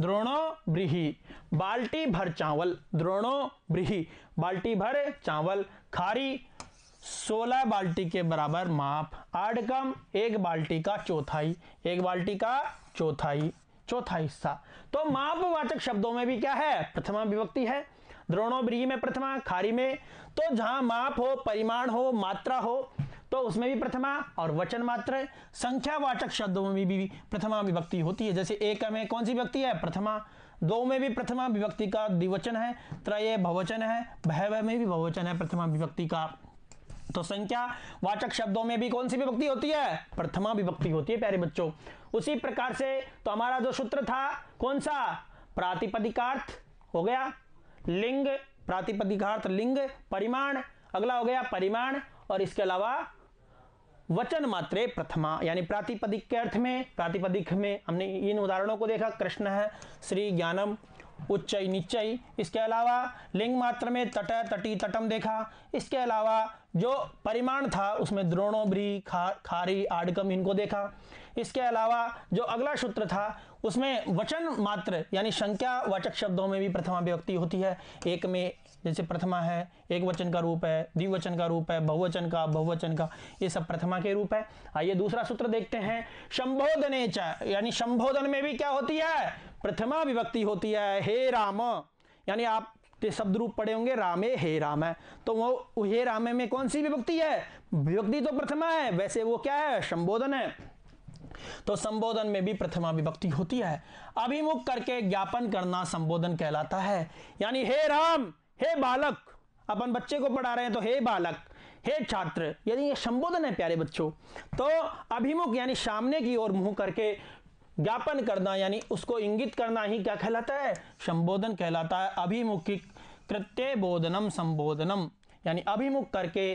द्रोणो ब्रीही बाल्टी भर चावल द्रोणो ब्रीही बाल्टी भर चावल खारी सोलह बाल्टी के बराबर माप आठ कम एक बाल्टी का चौथाई एक बाल्टी का चौथाई चौथा हिस्सा तो मापवाचक शब्दों में भी क्या है प्रथमा विभक्ति है द्रोणोब्री में प्रथमा खारी में तो जहां माप हो परिमाण हो मात्रा हो तो उसमें भी प्रथमा और वचन मात्र संख्यावाचक शब्दों में भी, भी प्रथमा विभक्ति होती है जैसे एक में कौन सी व्यक्ति है प्रथमा दो में भी प्रथमा विभक्ति का द्विवचन है त्रय बहुवचन है भय में भी बहुवचन है प्रथमा विभक्ति का तो संख्या वाचक शब्दों में भी कौन सी विभक्ति होती है प्रथमा विभक्ति होती है प्यारे बच्चों उसी प्रकार से तो हमारा जो सूत्र था कौन सा प्रातिपदिकार्थ हो गया लिंग प्रातिपदिकार्थ लिंग परिमाण अगला हो गया परिमाण और इसके अलावा वचन मात्रे प्रथमा यानी प्रातिपदिक के अर्थ में प्रातिपदिक में हमने इन उदाहरणों को देखा कृष्ण है श्री ज्ञानम उच्चई निश्चय इसके अलावा लिंग मात्र में तट तटी तटम देखा इसके अलावा जो परिमाण था उसमें ब्री खा खारी आडकम इनको देखा इसके अलावा जो अगला सूत्र था उसमें वचन मात्र यानी संख्या वाचक शब्दों में भी प्रथमा व्यक्ति होती है एक में जैसे प्रथमा है एक वचन का रूप है द्विवचन का रूप है बहुवचन का बहुवचन का ये सब प्रथमा के रूप है आइए दूसरा सूत्र देखते हैं संबोधने यानी संबोधन में भी क्या होती है प्रथमा विभक्ति होती है हे राम यानी आप शब्द रूप पड़े होंगे रामे हे राम है तो वो हे रामे में कौन सी विभक्ति है विभक्ति तो प्रथमा है वैसे वो क्या है संबोधन है तो संबोधन में भी प्रथमा विभक्ति होती है अभिमुख करके ज्ञापन करना संबोधन कहलाता है यानी हे राम हे बालक अपन बच्चे को पढ़ा रहे हैं तो हे बालक हे छात्र यदि ये संबोधन है प्यारे बच्चों तो अभिमुख यानी सामने की ओर मुंह करके ज्ञापन करना यानी उसको इंगित करना ही क्या कहलाता है संबोधन कहलाता है अभिमुखी कृत्य बोधनम संबोधनम यानी अभिमुख करके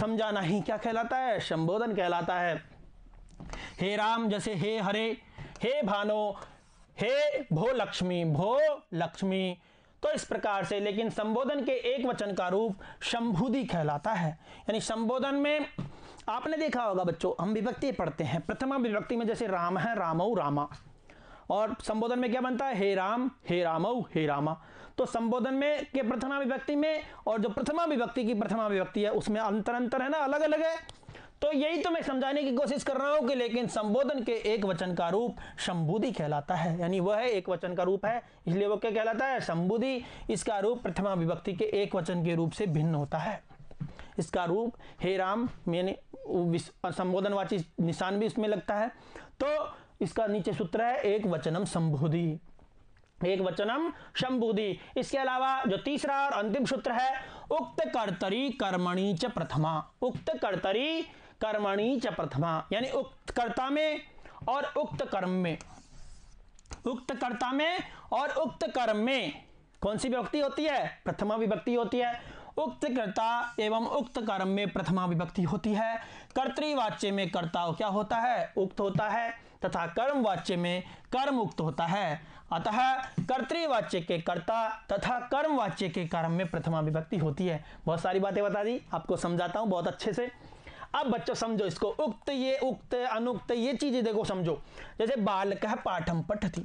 समझाना ही क्या कहलाता है संबोधन कहलाता है हे राम जैसे हे हरे हे भानो हे भो लक्ष्मी भो लक्ष्मी तो इस प्रकार से लेकिन संबोधन के एक वचन का रूप शंभुदी कहलाता है यानी संबोधन में आपने देखा होगा बच्चों हम विभक्ति पढ़ते हैं प्रथमा विभक्ति में जैसे राम है रामो रामा और संबोधन में क्या बनता है हे राम हे रामऊ हे रामा तो संबोधन में के प्रथमा विभक्ति में और जो प्रथमा विभक्ति की प्रथमा विभक्ति है उसमें अंतर अंतर है ना अलग अलग है तो यही तो मैं समझाने की कोशिश कर रहा हूं कि लेकिन संबोधन के एक वचन का रूप शंबुधि कहलाता है यानी वह है एक वचन का रूप है इसलिए वो क्या कहलाता है शंबुधि इसका रूप प्रथमा विभक्ति के एक वचन के रूप से भिन्न होता है इसका रूप हे राम मैंने संबोधनवाची निशान भी इसमें लगता है तो इसका नीचे सूत्र है एक वचनम संबोधि एक वचनम संबोधि इसके अलावा जो तीसरा और अंतिम सूत्र है उक्त कर्तरी कर्मणी च प्रथमा उक्त कर्तरी कर्मणी च प्रथमा यानी उक्त कर्ता में और उक्त कर्म में उक्त कर्ता में और उक्त कर्म में कौन सी विभक्ति होती है प्रथमा विभक्ति होती है उक्त कर्ता एवं उक्त कर्म में प्रथमा विभक्ति होती है कर्तवाच्य में कर्ता क्या होता है उक्त होता है तथा कर्म वाच्य में कर्म उक्त होता है अतः कर्तवाच्य के कर्ता तथा कर्म वाच्य के कर्म में प्रथमा विभक्ति होती है बहुत सारी बातें बता दी आपको समझाता हूं बहुत अच्छे से अब बच्चों समझो इसको उक्त ये उक्त अनुक्त ये चीजें देखो समझो जैसे बालक पाठम पठती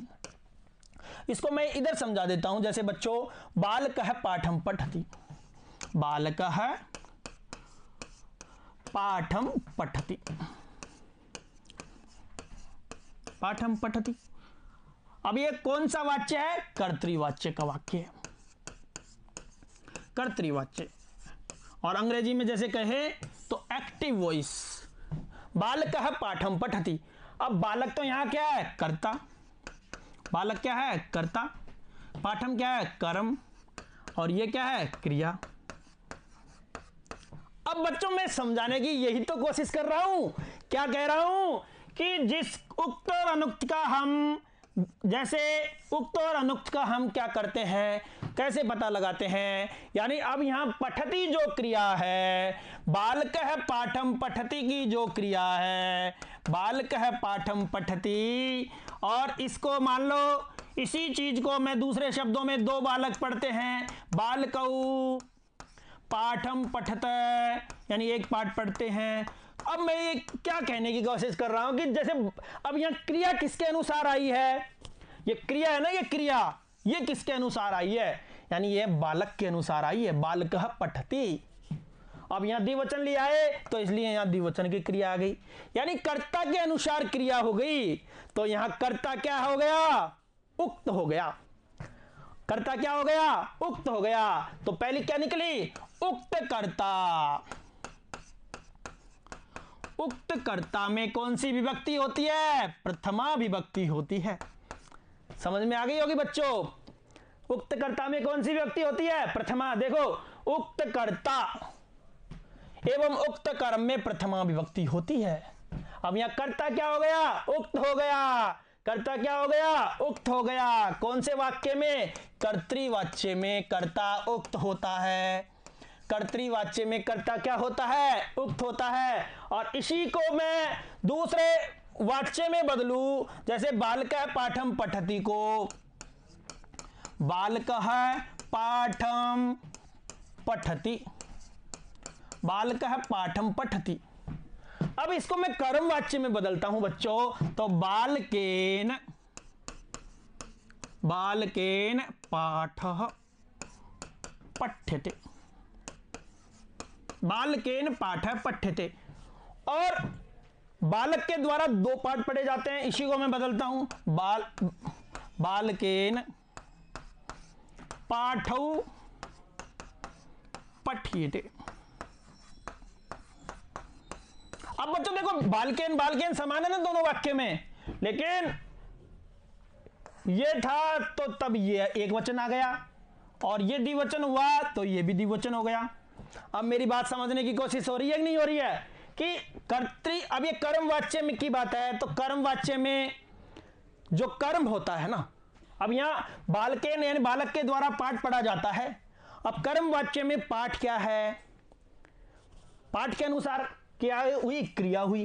इसको मैं इधर समझा देता हूं जैसे बच्चों बालक पाठम पठती बालक पाठम पठति पाठम पठती अब ये कौन सा वाच्य है कर्तृवाच्य का वाक्य है कर्तृवाच्य और अंग्रेजी में जैसे कहे तो एक्टिव वॉइस बालक पाठम पठती अब बालक तो यहां क्या है कर्ता बालक क्या है कर्ता पाठम क्या है कर्म और ये क्या है क्रिया अब बच्चों मैं समझाने की यही तो कोशिश कर रहा हूं क्या कह रहा हूं कि जिस उक्त और अनुक्त का हम जैसे उक्त और अनुक्त का हम क्या करते हैं कैसे पता लगाते हैं यानी अब यहां पठती जो क्रिया है बालक है पाठम पठती की जो क्रिया है बालक है पाठम पठती और इसको मान लो इसी चीज को मैं दूसरे शब्दों में दो बालक पढ़ते हैं बालकऊ पाठम पठत यानी एक पाठ पढ़ते हैं अब मैं ये क्या कहने की कोशिश कर रहा हूं कि जैसे अब यहां क्रिया किसके अनुसार आई है ये क्रिया है ना ये क्रिया ये किसके अनुसार आई है यानी ये बालक के अनुसार आई है बालक पठती अब यहां द्विवचन लिया आए तो इसलिए यहां द्विवचन की क्रिया आ गई यानी कर्ता के अनुसार क्रिया हो गई तो यहां कर्ता क्या हो गया उक्त हो गया कर्ता क्या हो गया उक्त हो गया तो पहली क्या निकली उक्त कर्ता उक्त कर्ता में कौन सी विभक्ति होती है प्रथमा विभक्ति होती है समझ में आ गई होगी बच्चों उक्त कर्ता में कौन सी विभक्ति होती है प्रथमा देखो उक्त कर्ता एवं उक्त कर्म में प्रथमा विभक्ति होती है अब यहां कर्ता क्या हो गया उक्त हो गया कर्ता क्या हो गया उक्त हो गया कौन से वाक्य में कर्तवाच्य में कर्ता उक्त होता है कर्तवाच्य में कर्ता क्या होता है उक्त होता है और इसी को मैं दूसरे वाच्य में बदलू जैसे बालक पाठम पठती को बालक पाठम पठती बालक पाठम पठती अब इसको मैं कर्म वाच्य में बदलता हूं बच्चों तो बालकेन बालकेन पाठ पठ्यते बालकेन पाठ पठ्यते और बालक के द्वारा दो पाठ पढ़े जाते हैं इसी को मैं बदलता हूं बाल बालकेन पाठ पठ्यते अब बच्चों देखो बालकेन बालकेन समान है ना दोनों वाक्य में लेकिन ये था तो तब ये एक वचन आ गया और ये द्विवचन हुआ तो ये भी द्विवचन हो गया अब मेरी बात समझने की कोशिश हो रही है कि नहीं हो रही है कि कर्तृ अब ये कर्म वाच्य में की बात है तो कर्म वाच्य में जो कर्म होता है ना अब यहां बालकेन यानी बालक के द्वारा पाठ पढ़ा जाता है अब कर्म वाच्य में पाठ क्या है पाठ के अनुसार क्या हुई क्रिया हुई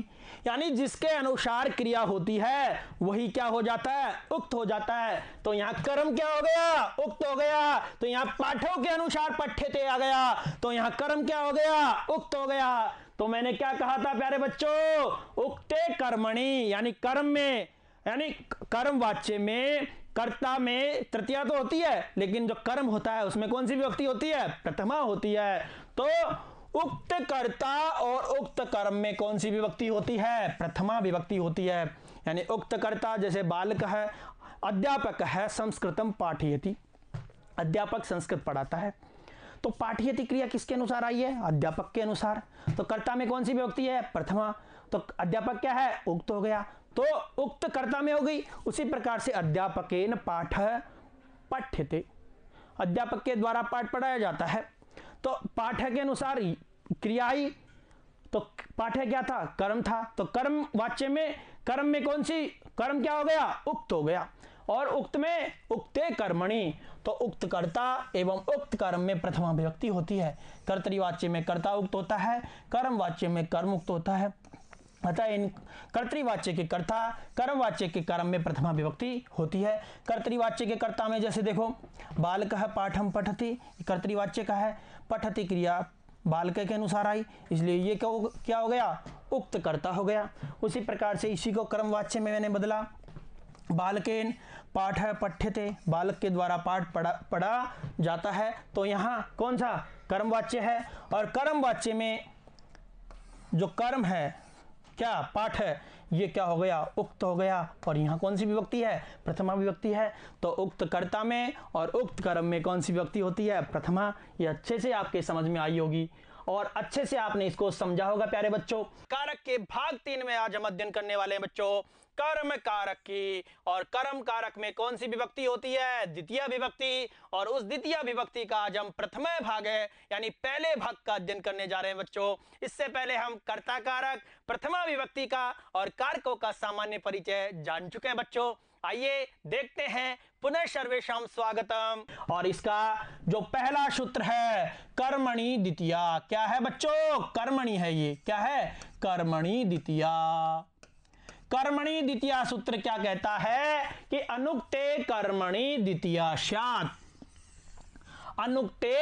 यानी जिसके अनुसार क्रिया होती है वही क्या हो जाता है उक्त हो जाता है तो यहां कर्म क्या हो गया उक्त हो गया तो यहां पाठों के अनुसार ते आ गया तो यहां कर्म क्या हो गया उक्त हो गया तो मैंने क्या कहा था प्यारे बच्चों उक्ते कर्मणी यानी कर्म में यानी कर्म वाच्य में कर्ता में तृतीया तो होती है लेकिन जो कर्म होता है उसमें कौन सी व्यक्ति होती है प्रथमा होती है तो उक्त कर्ता और उक्त कर्म में कौन सी विभक्ति होती है प्रथमा विभक्ति होती है यानी उक्त कर्ता जैसे बालक है अध्यापक है संस्कृतम पाठियति अध्यापक संस्कृत पढ़ाता है तो पाठ्यति क्रिया किसके अनुसार आई है अध्यापक के अनुसार तो कर्ता में कौन सी विभक्ति है प्रथमा तो अध्यापक क्या है उक्त हो गया तो उक्त कर्ता में हो गई उसी प्रकार से अध्यापक पाठ पाठ्यते अध्यापक के द्वारा पाठ पढ़ाया जाता है तो पाठ्य के अनुसार क्रियाई तो पाठ्य क्या था कर्म था तो कर्म वाच्य में कर्म में कौन सी कर्म क्या हो गया उक्त हो गया और उक्त में उक्ते कर्मणि तो उक्त कर्ता एवं उक्त कर्म में प्रथमा अभिव्यक्ति होती है कर्तवाच्य में कर्ता उक्त होता है कर्मवाच्य में कर्म उक्त होता है अतः इन कर्तवाच्य के कर्ता कर्मवाच्य के कर्म में प्रथमा विभक्ति होती है कर्तवाच्य के कर्ता में जैसे देखो बालक पाठम पठती कर्तवाच्य का है पठती क्रिया बालक के अनुसार आई इसलिए ये क्या हो गया उक्त करता हो गया उसी प्रकार से इसी को क्रमवाच्य में मैंने बदला बालकेन पाठ है पठ्य थे बालक के द्वारा पाठ पढ़ा पढ़ा जाता है तो यहाँ कौन सा कर्मवाच्य है और कर्मवाच्य में जो कर्म है क्या पाठ है ये क्या हो गया उक्त हो गया और यहाँ कौन सी विभक्ति है प्रथमा विभक्ति है तो उक्त कर्ता में और उक्त कर्म में कौन सी विभक्ति होती है प्रथमा ये अच्छे से आपके समझ में आई होगी और अच्छे से आपने इसको समझा होगा प्यारे बच्चों कारक के भाग तीन में आज हम अध्ययन करने वाले हैं बच्चों कर्म कारक की और कर्म कारक में कौन सी विभक्ति होती है द्वितीय विभक्ति और उस द्वितीय विभक्ति का आज हम प्रथम भाग है यानी पहले भाग का अध्ययन करने जा रहे हैं बच्चों इससे पहले हम कर्ता कारक प्रथमा विभक्ति का और कारकों का सामान्य परिचय जान चुके हैं बच्चों आइए देखते हैं पुनः सर्वेशम स्वागतम और इसका जो पहला सूत्र है कर्मणि द्वितीया क्या है बच्चों कर्मणि है ये क्या है कर्मणि द्वितीया कर्मणी द्वितीय सूत्र क्या कहता है कि अनुक्ते द्वितीय शात अनुक्ते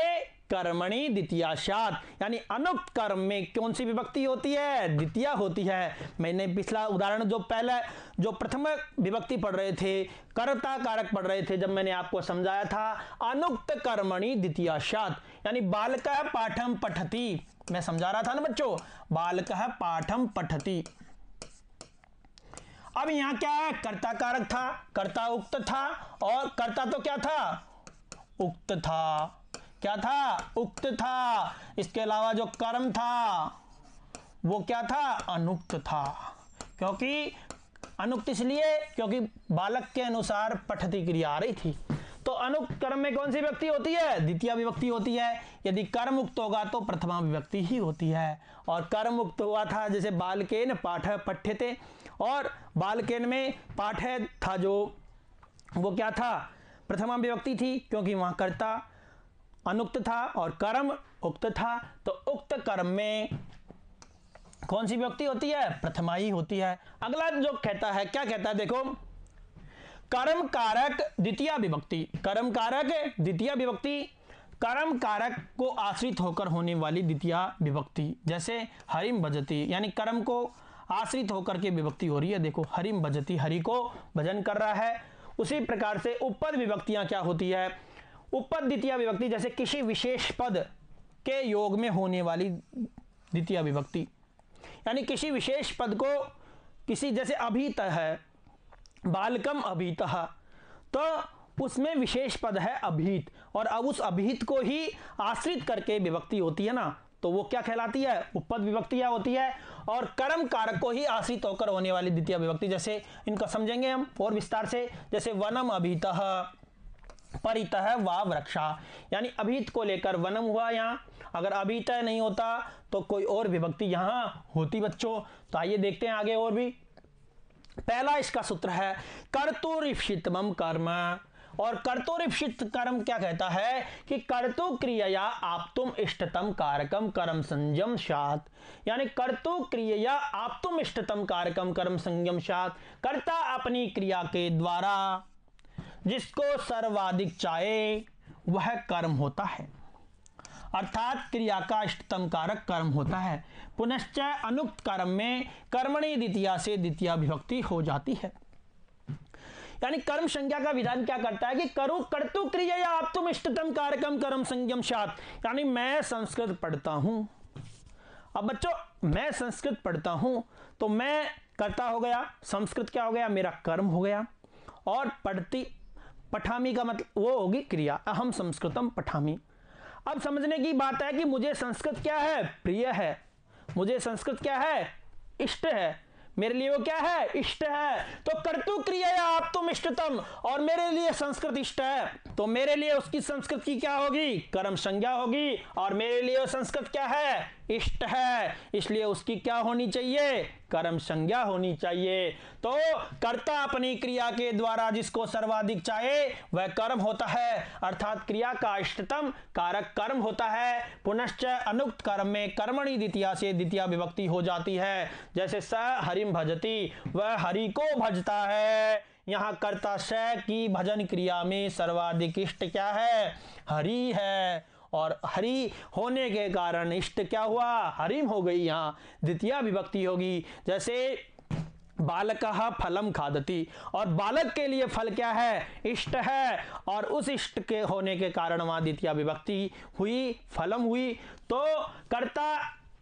द्वितीय शात यानी अनुक्त कर्म में कौन सी विभक्ति होती है द्वितीय होती है मैंने पिछला उदाहरण जो पहले जो प्रथम विभक्ति पढ़ रहे थे कर्ता कारक पढ़ रहे थे जब मैंने आपको समझाया था अनुक्त कर्मणी शात यानी बालक पाठम पठती मैं समझा रहा था ना बच्चों बालक पाठम पठती अब यहां क्या है कर्ता कारक था कर्ता उक्त था और कर्ता तो क्या था उक्त था क्या था उक्त था इसके अलावा जो कर्म था वो क्या था अनुक्त था क्योंकि अनुक्त इसलिए क्योंकि बालक के अनुसार पठती क्रिया आ रही थी तो अनुक्त कर्म में कौन सी व्यक्ति होती है द्वितीय विभक्ति होती है यदि कर्म उक्त होगा तो प्रथमा विभक्ति ही होती है और कर्म उक्त हुआ था जैसे बाल के न पाठ पठ्य थे और बालकेन में पाठ था जो वो क्या था प्रथमा अभिव्यक्ति थी क्योंकि वहां कर्ता अनुक्त था और कर्म उक्त था तो उक्त कर्म में कौन सी व्यक्ति होती है प्रथमा ही होती है अगला जो कहता है क्या कहता है देखो कर्म कारक द्वितीय विभक्ति कर्म कारक द्वितीय विभक्ति कर्म कारक को आश्रित होकर होने वाली द्वितीय विभक्ति जैसे हरिम भजती यानी कर्म को आश्रित होकर के विभक्ति हो रही है देखो हरिम भजती हरि को भजन कर रहा है उसी प्रकार से उपपद विभक्तियां क्या होती है उपपद द्वितीय विभक्ति जैसे किसी विशेष पद के योग में होने वाली द्वितीय विभक्ति यानी किसी विशेष पद को किसी जैसे अभीत है बालकम अभीत तो उसमें विशेष पद है अभीत और अब उस अभीत को ही आश्रित करके विभक्ति होती है ना तो वो क्या कहलाती है उपपद विभक्तियां होती है और कर्म कारक को ही आश्रित होकर होने वाली द्वितीय विभक्ति जैसे इनको समझेंगे हम और विस्तार से जैसे वनम अभित परित वा वृक्षा यानी अभित को लेकर वनम हुआ यहाँ अगर अभित नहीं होता तो कोई और विभक्ति यहाँ होती बच्चों तो आइए देखते हैं आगे और भी पहला इसका सूत्र है कर्तुरिक्षितम कर्म और कर्तोरिपित कर्म क्या कहता है कि कर्तो क्रियया आप तुम इष्टतम कारकम कर्म संयम सात यानी कर्तो क्रियया आप तुम इष्टतम कारकम कर्म संयम सात कर्ता अपनी क्रिया के द्वारा जिसको सर्वाधिक चाहे वह कर्म होता है अर्थात क्रिया का इष्टतम कारक कर्म होता है पुनश्च अनुक्त कर्म में कर्मणी द्वितीया से द्वितीय विभक्ति हो जाती है यानी कर्म संज्ञा का विधान क्या करता है कि करो कर्तु क्रिया या आप तुम इष्टतम कार्यक्रम कर्म संयम शात यानी मैं संस्कृत पढ़ता हूं अब बच्चों मैं संस्कृत पढ़ता हूं तो मैं करता हो गया संस्कृत क्या हो गया मेरा कर्म हो गया और पढ़ती पठामी का मतलब वो होगी क्रिया अहम संस्कृतम पठामी अब समझने की बात है कि मुझे संस्कृत क्या है प्रिय है मुझे संस्कृत क्या है इष्ट है मेरे लिए वो क्या है इष्ट है तो कर्तु क्रिया आप तुम इष्टतम और मेरे लिए संस्कृत इष्ट है तो मेरे लिए उसकी संस्कृत की क्या होगी कर्म संज्ञा होगी और मेरे लिए संस्कृत क्या है इष्ट है इसलिए उसकी क्या होनी चाहिए कर्म संज्ञा होनी चाहिए तो कर्ता अपनी क्रिया के द्वारा जिसको सर्वाधिक चाहे वह कर्म होता है अर्थात क्रिया का इष्टतम कारक कर्म होता है पुनश्च अनुक्त कर्म में कर्मणी द्वितीय से द्वितीय विभक्ति हो जाती है जैसे स हरिम भजती वह हरि को भजता है यहां कर्ता स की भजन क्रिया में सर्वाधिक इष्ट क्या है हरि है और हरि होने के कारण इष्ट क्या हुआ हरिम हो गई यहाँ द्वितीय विभक्ति होगी जैसे बालक फलम खादती और बालक के लिए फल क्या है इष्ट है और उस इष्ट के होने के कारण वहां द्वितीय विभक्ति हुई फलम हुई तो कर्ता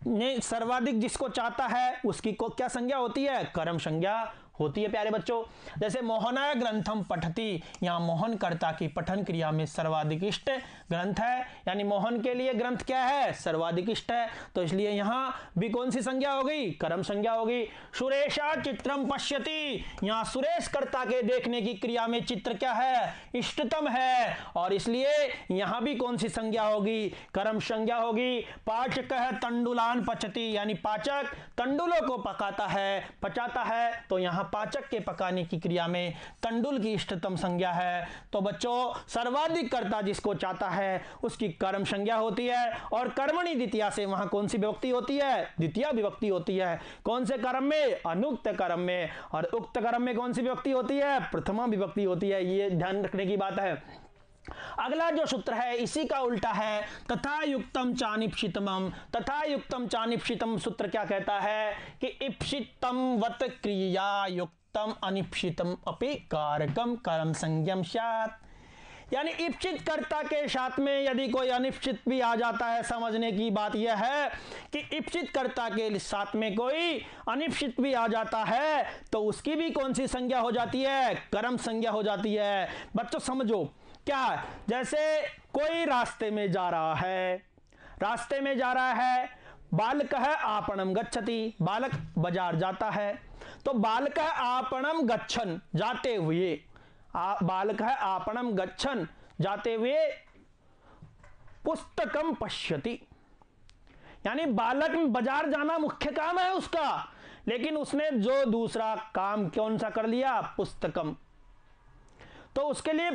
ने सर्वाधिक जिसको चाहता है उसकी को क्या संज्ञा होती है कर्म संज्ञा होती है प्यारे बच्चों जैसे मोहनाय ग्रंथम पठती यहाँ कर्ता की पठन क्रिया में सर्वाधिक इष्ट ग्रंथ है यानी मोहन के लिए ग्रंथ क्या है सर्वाधिक इष्ट है तो इसलिए यहाँ भी कौन सी संज्ञा हो गई कर्म संज्ञा हो गई सुरेशा चित्रम पश्यति यहाँ सुरेश कर्ता के देखने की क्रिया में चित्र क्या है इष्टतम है और इसलिए यहाँ भी कौन सी संज्ञा होगी कर्म संज्ञा होगी पाचक है तंडुलान पचती यानी पाचक तंडुलों को पकाता है पचाता है तो यहाँ पाचक के पकाने की क्रिया में तंडुल की इष्टतम संज्ञा है तो बच्चों सर्वाधिक कर्ता जिसको चाहता है उसकी कर्म संज्ञा होती है और कर्मणी द्वितीय से वहां कौन सी विभक्ति होती है द्वितीय विभक्ति होती है कौन से कर्म में अनुक्त कर्म में और उक्त कर्म में कौन सी विभक्ति होती है प्रथमा विभक्ति होती है ये ध्यान रखने की बात है अगला जो सूत्र है इसी का उल्टा है तथा युक्तम चानिपितम तथा युक्तम चानिपितम सूत्र क्या कहता है कि इप्सितम वत क्रिया युक्तम अनिपितम अपि कारकम कर्म संज्ञम सात यानी इप्सित कर्ता के साथ में यदि कोई अनिपित भी आ जाता है समझने की बात यह है कि इप्सित कर्ता के साथ में कोई अनिपित भी आ जाता है तो उसकी भी कौन सी संज्ञा हो जाती है कर्म संज्ञा हो जाती है बच्चों समझो क्या जैसे कोई रास्ते में जा रहा है रास्ते में जा रहा है बालक है आपणम गच्छति बालक बाजार जाता है तो बालक है आपणम गच्छन जाते हुए आ, बालक है आपणम गच्छन जाते हुए पुस्तकम पश्यति यानी बालक बाजार जाना मुख्य काम है उसका लेकिन उसने जो दूसरा काम कौन सा कर लिया पुस्तकम तो उसके लिए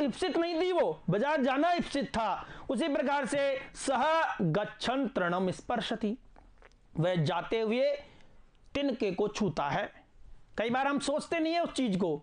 इप्सित नहीं थी वो बाजार जाना इप्सित था उसी प्रकार से सह गच्छन तृणम स्पर्श थी वह जाते हुए तिनके को छूता है कई बार हम सोचते नहीं है उस चीज को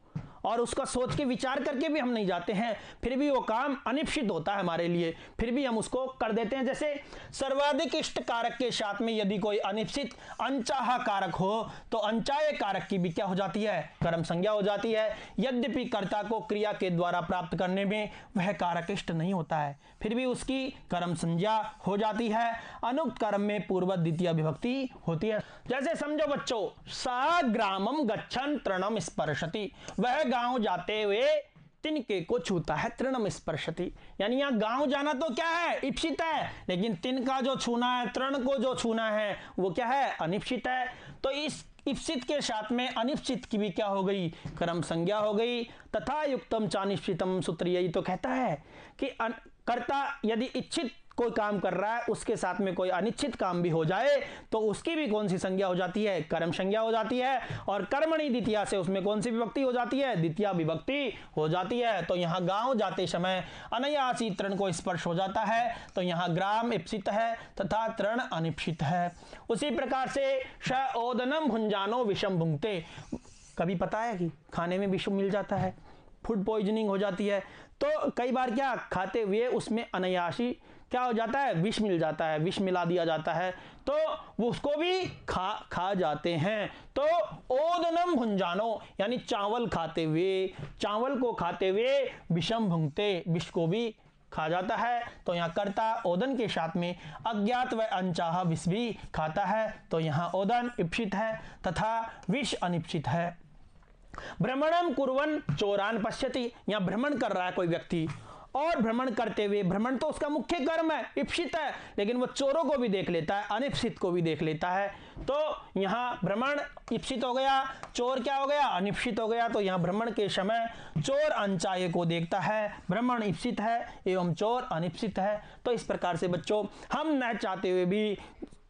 और उसका सोच के विचार करके भी हम नहीं जाते हैं फिर भी वो काम अनिश्चित होता है हमारे लिए फिर भी हम उसको कर देते हैं जैसे सर्वाधिक इष्ट कारक के साथ में यदि कोई अनिश्चित अनचाहा कारक हो तो अनचाय कारक की भी क्या हो जाती है कर्म संज्ञा हो जाती है यद्यपि कर्ता को क्रिया के द्वारा प्राप्त करने में वह कारक इष्ट नहीं होता है फिर भी उसकी कर्म संज्ञा हो जाती है अनुक्त कर्म में पूर्व द्वितीय विभक्ति होती है जैसे समझो बच्चों सा ग्रामम गच्छन तृणम स्पर्शति वह गांव जाते हुए तिनके को छूता है तृणम स्पर्शति यानी यहाँ गांव जाना तो क्या है इप्सित है लेकिन तिन का जो छूना है तृण को जो छूना है वो क्या है अनिप्सित है तो इस इप्सित के साथ में अनिश्चित की भी क्या हो गई कर्म संज्ञा हो गई तथा युक्तम चानिश्चितम सूत्र यही तो कहता है कि कर्ता यदि इच्छित कोई काम कर रहा है उसके साथ में कोई अनिश्चित काम भी हो जाए तो उसकी भी कौन सी संज्ञा हो जाती है कर्म संज्ञा हो जाती है और कर्मणी द्वितीया से उसमें कौन सी विभक्ति हो जाती है द्वितीय विभक्ति हो जाती है तो यहाँ गांव जाते समय अनयासी तृण को स्पर्श हो जाता है तो यहाँ ग्राम इप्सित है तथा तृण अनिप्सित है उसी प्रकार से शोदनम भुंजानो विषम भुंगते कभी पता है कि खाने में विषम मिल जाता है फूड पॉइजनिंग हो जाती है तो कई बार क्या खाते हुए उसमें अनयासी क्या हो जाता है विष मिल जाता है विष मिला दिया जाता है तो वो उसको भी खा खा जाते हैं तो ओदनम भुंजानो यानी चावल खाते हुए चावल को खाते हुए विषम भुंगते विष को भी खा जाता है तो यहाँ करता ओदन के साथ में अज्ञात व अनचाह विष भी खाता है तो यहाँ ओदन इप्सित है तथा विष अनिप्सित है भ्रमणम कुरवन चोरान पश्यति यहाँ भ्रमण कर रहा है कोई व्यक्ति और भ्रमण करते हुए भ्रमण तो उसका मुख्य कर्म है इप्सित है लेकिन वो चोरों को भी देख लेता है अनिप्सित को भी देख लेता है तो यहाँ भ्रमण इप्सित हो गया चोर क्या हो गया अनिप्सित हो गया तो यहाँ भ्रमण के समय चोर अनचाहे को देखता है भ्रमण इप्सित है एवं चोर अनिप्सित है तो इस प्रकार से बच्चों हम न चाहते हुए भी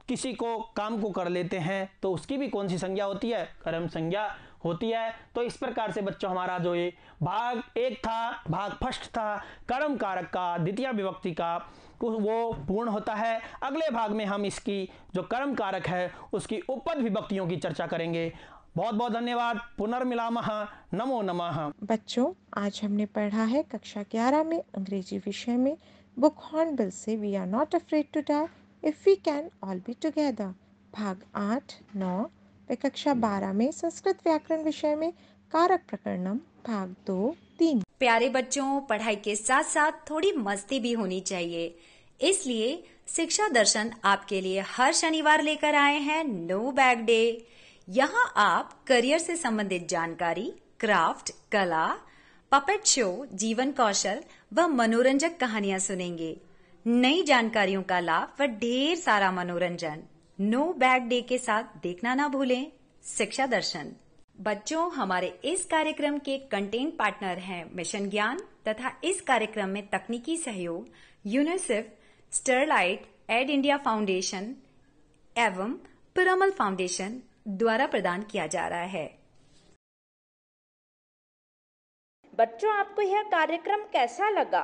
किसी को काम को कर लेते हैं तो उसकी भी कौन सी संज्ञा होती है कर्म संज्ञा होती है तो इस प्रकार से बच्चों हमारा जो ये भाग एक था भाग फर्स्ट था कर्म कारक का द्वितीय विभक्ति का वो पूर्ण होता है अगले भाग में हम इसकी जो कर्म कारक है उसकी उपद विभक्तियों की चर्चा करेंगे बहुत बहुत धन्यवाद पुनर्मिलामः नमो नमः बच्चों आज हमने पढ़ा है कक्षा ग्यारह में अंग्रेजी विषय में बुक हॉर्न बिल से we are not afraid to die if we can all be together भाग आठ नौ वे कक्षा बारह में संस्कृत व्याकरण विषय में कारक प्रकरणम भाग दो तीन प्यारे बच्चों पढ़ाई के साथ साथ थोड़ी मस्ती भी होनी चाहिए इसलिए शिक्षा दर्शन आपके लिए हर शनिवार लेकर आए हैं नो बैग डे यहाँ आप करियर से संबंधित जानकारी क्राफ्ट कला पपेट शो जीवन कौशल व मनोरंजक कहानियाँ सुनेंगे नई जानकारियों का लाभ व ढेर सारा मनोरंजन नो बैड डे के साथ देखना ना भूलें शिक्षा दर्शन बच्चों हमारे इस कार्यक्रम के कंटेंट पार्टनर हैं मिशन ज्ञान तथा इस कार्यक्रम में तकनीकी सहयोग UNICEF Sterlite Ed India Foundation एवं पिरामल फाउंडेशन द्वारा प्रदान किया जा रहा है बच्चों आपको यह कार्यक्रम कैसा लगा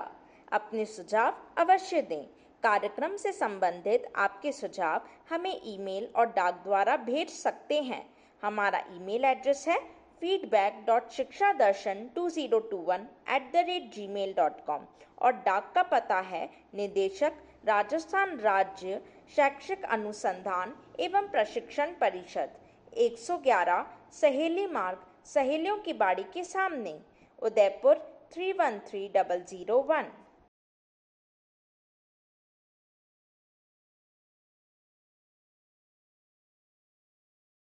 अपने सुझाव अवश्य दें कार्यक्रम से संबंधित आपके सुझाव हमें ईमेल और डाक द्वारा भेज सकते हैं हमारा ईमेल एड्रेस है feedback dot Shiksha Darshan two zero two one at the rate Gmail dot com और डाक का पता है निदेशक राजस्थान राज्य शैक्षिक अनुसंधान एवं प्रशिक्षण परिषद 111 सहेली मार्ग सहेलियों की बाड़ी के सामने Udaipur three one three double zero one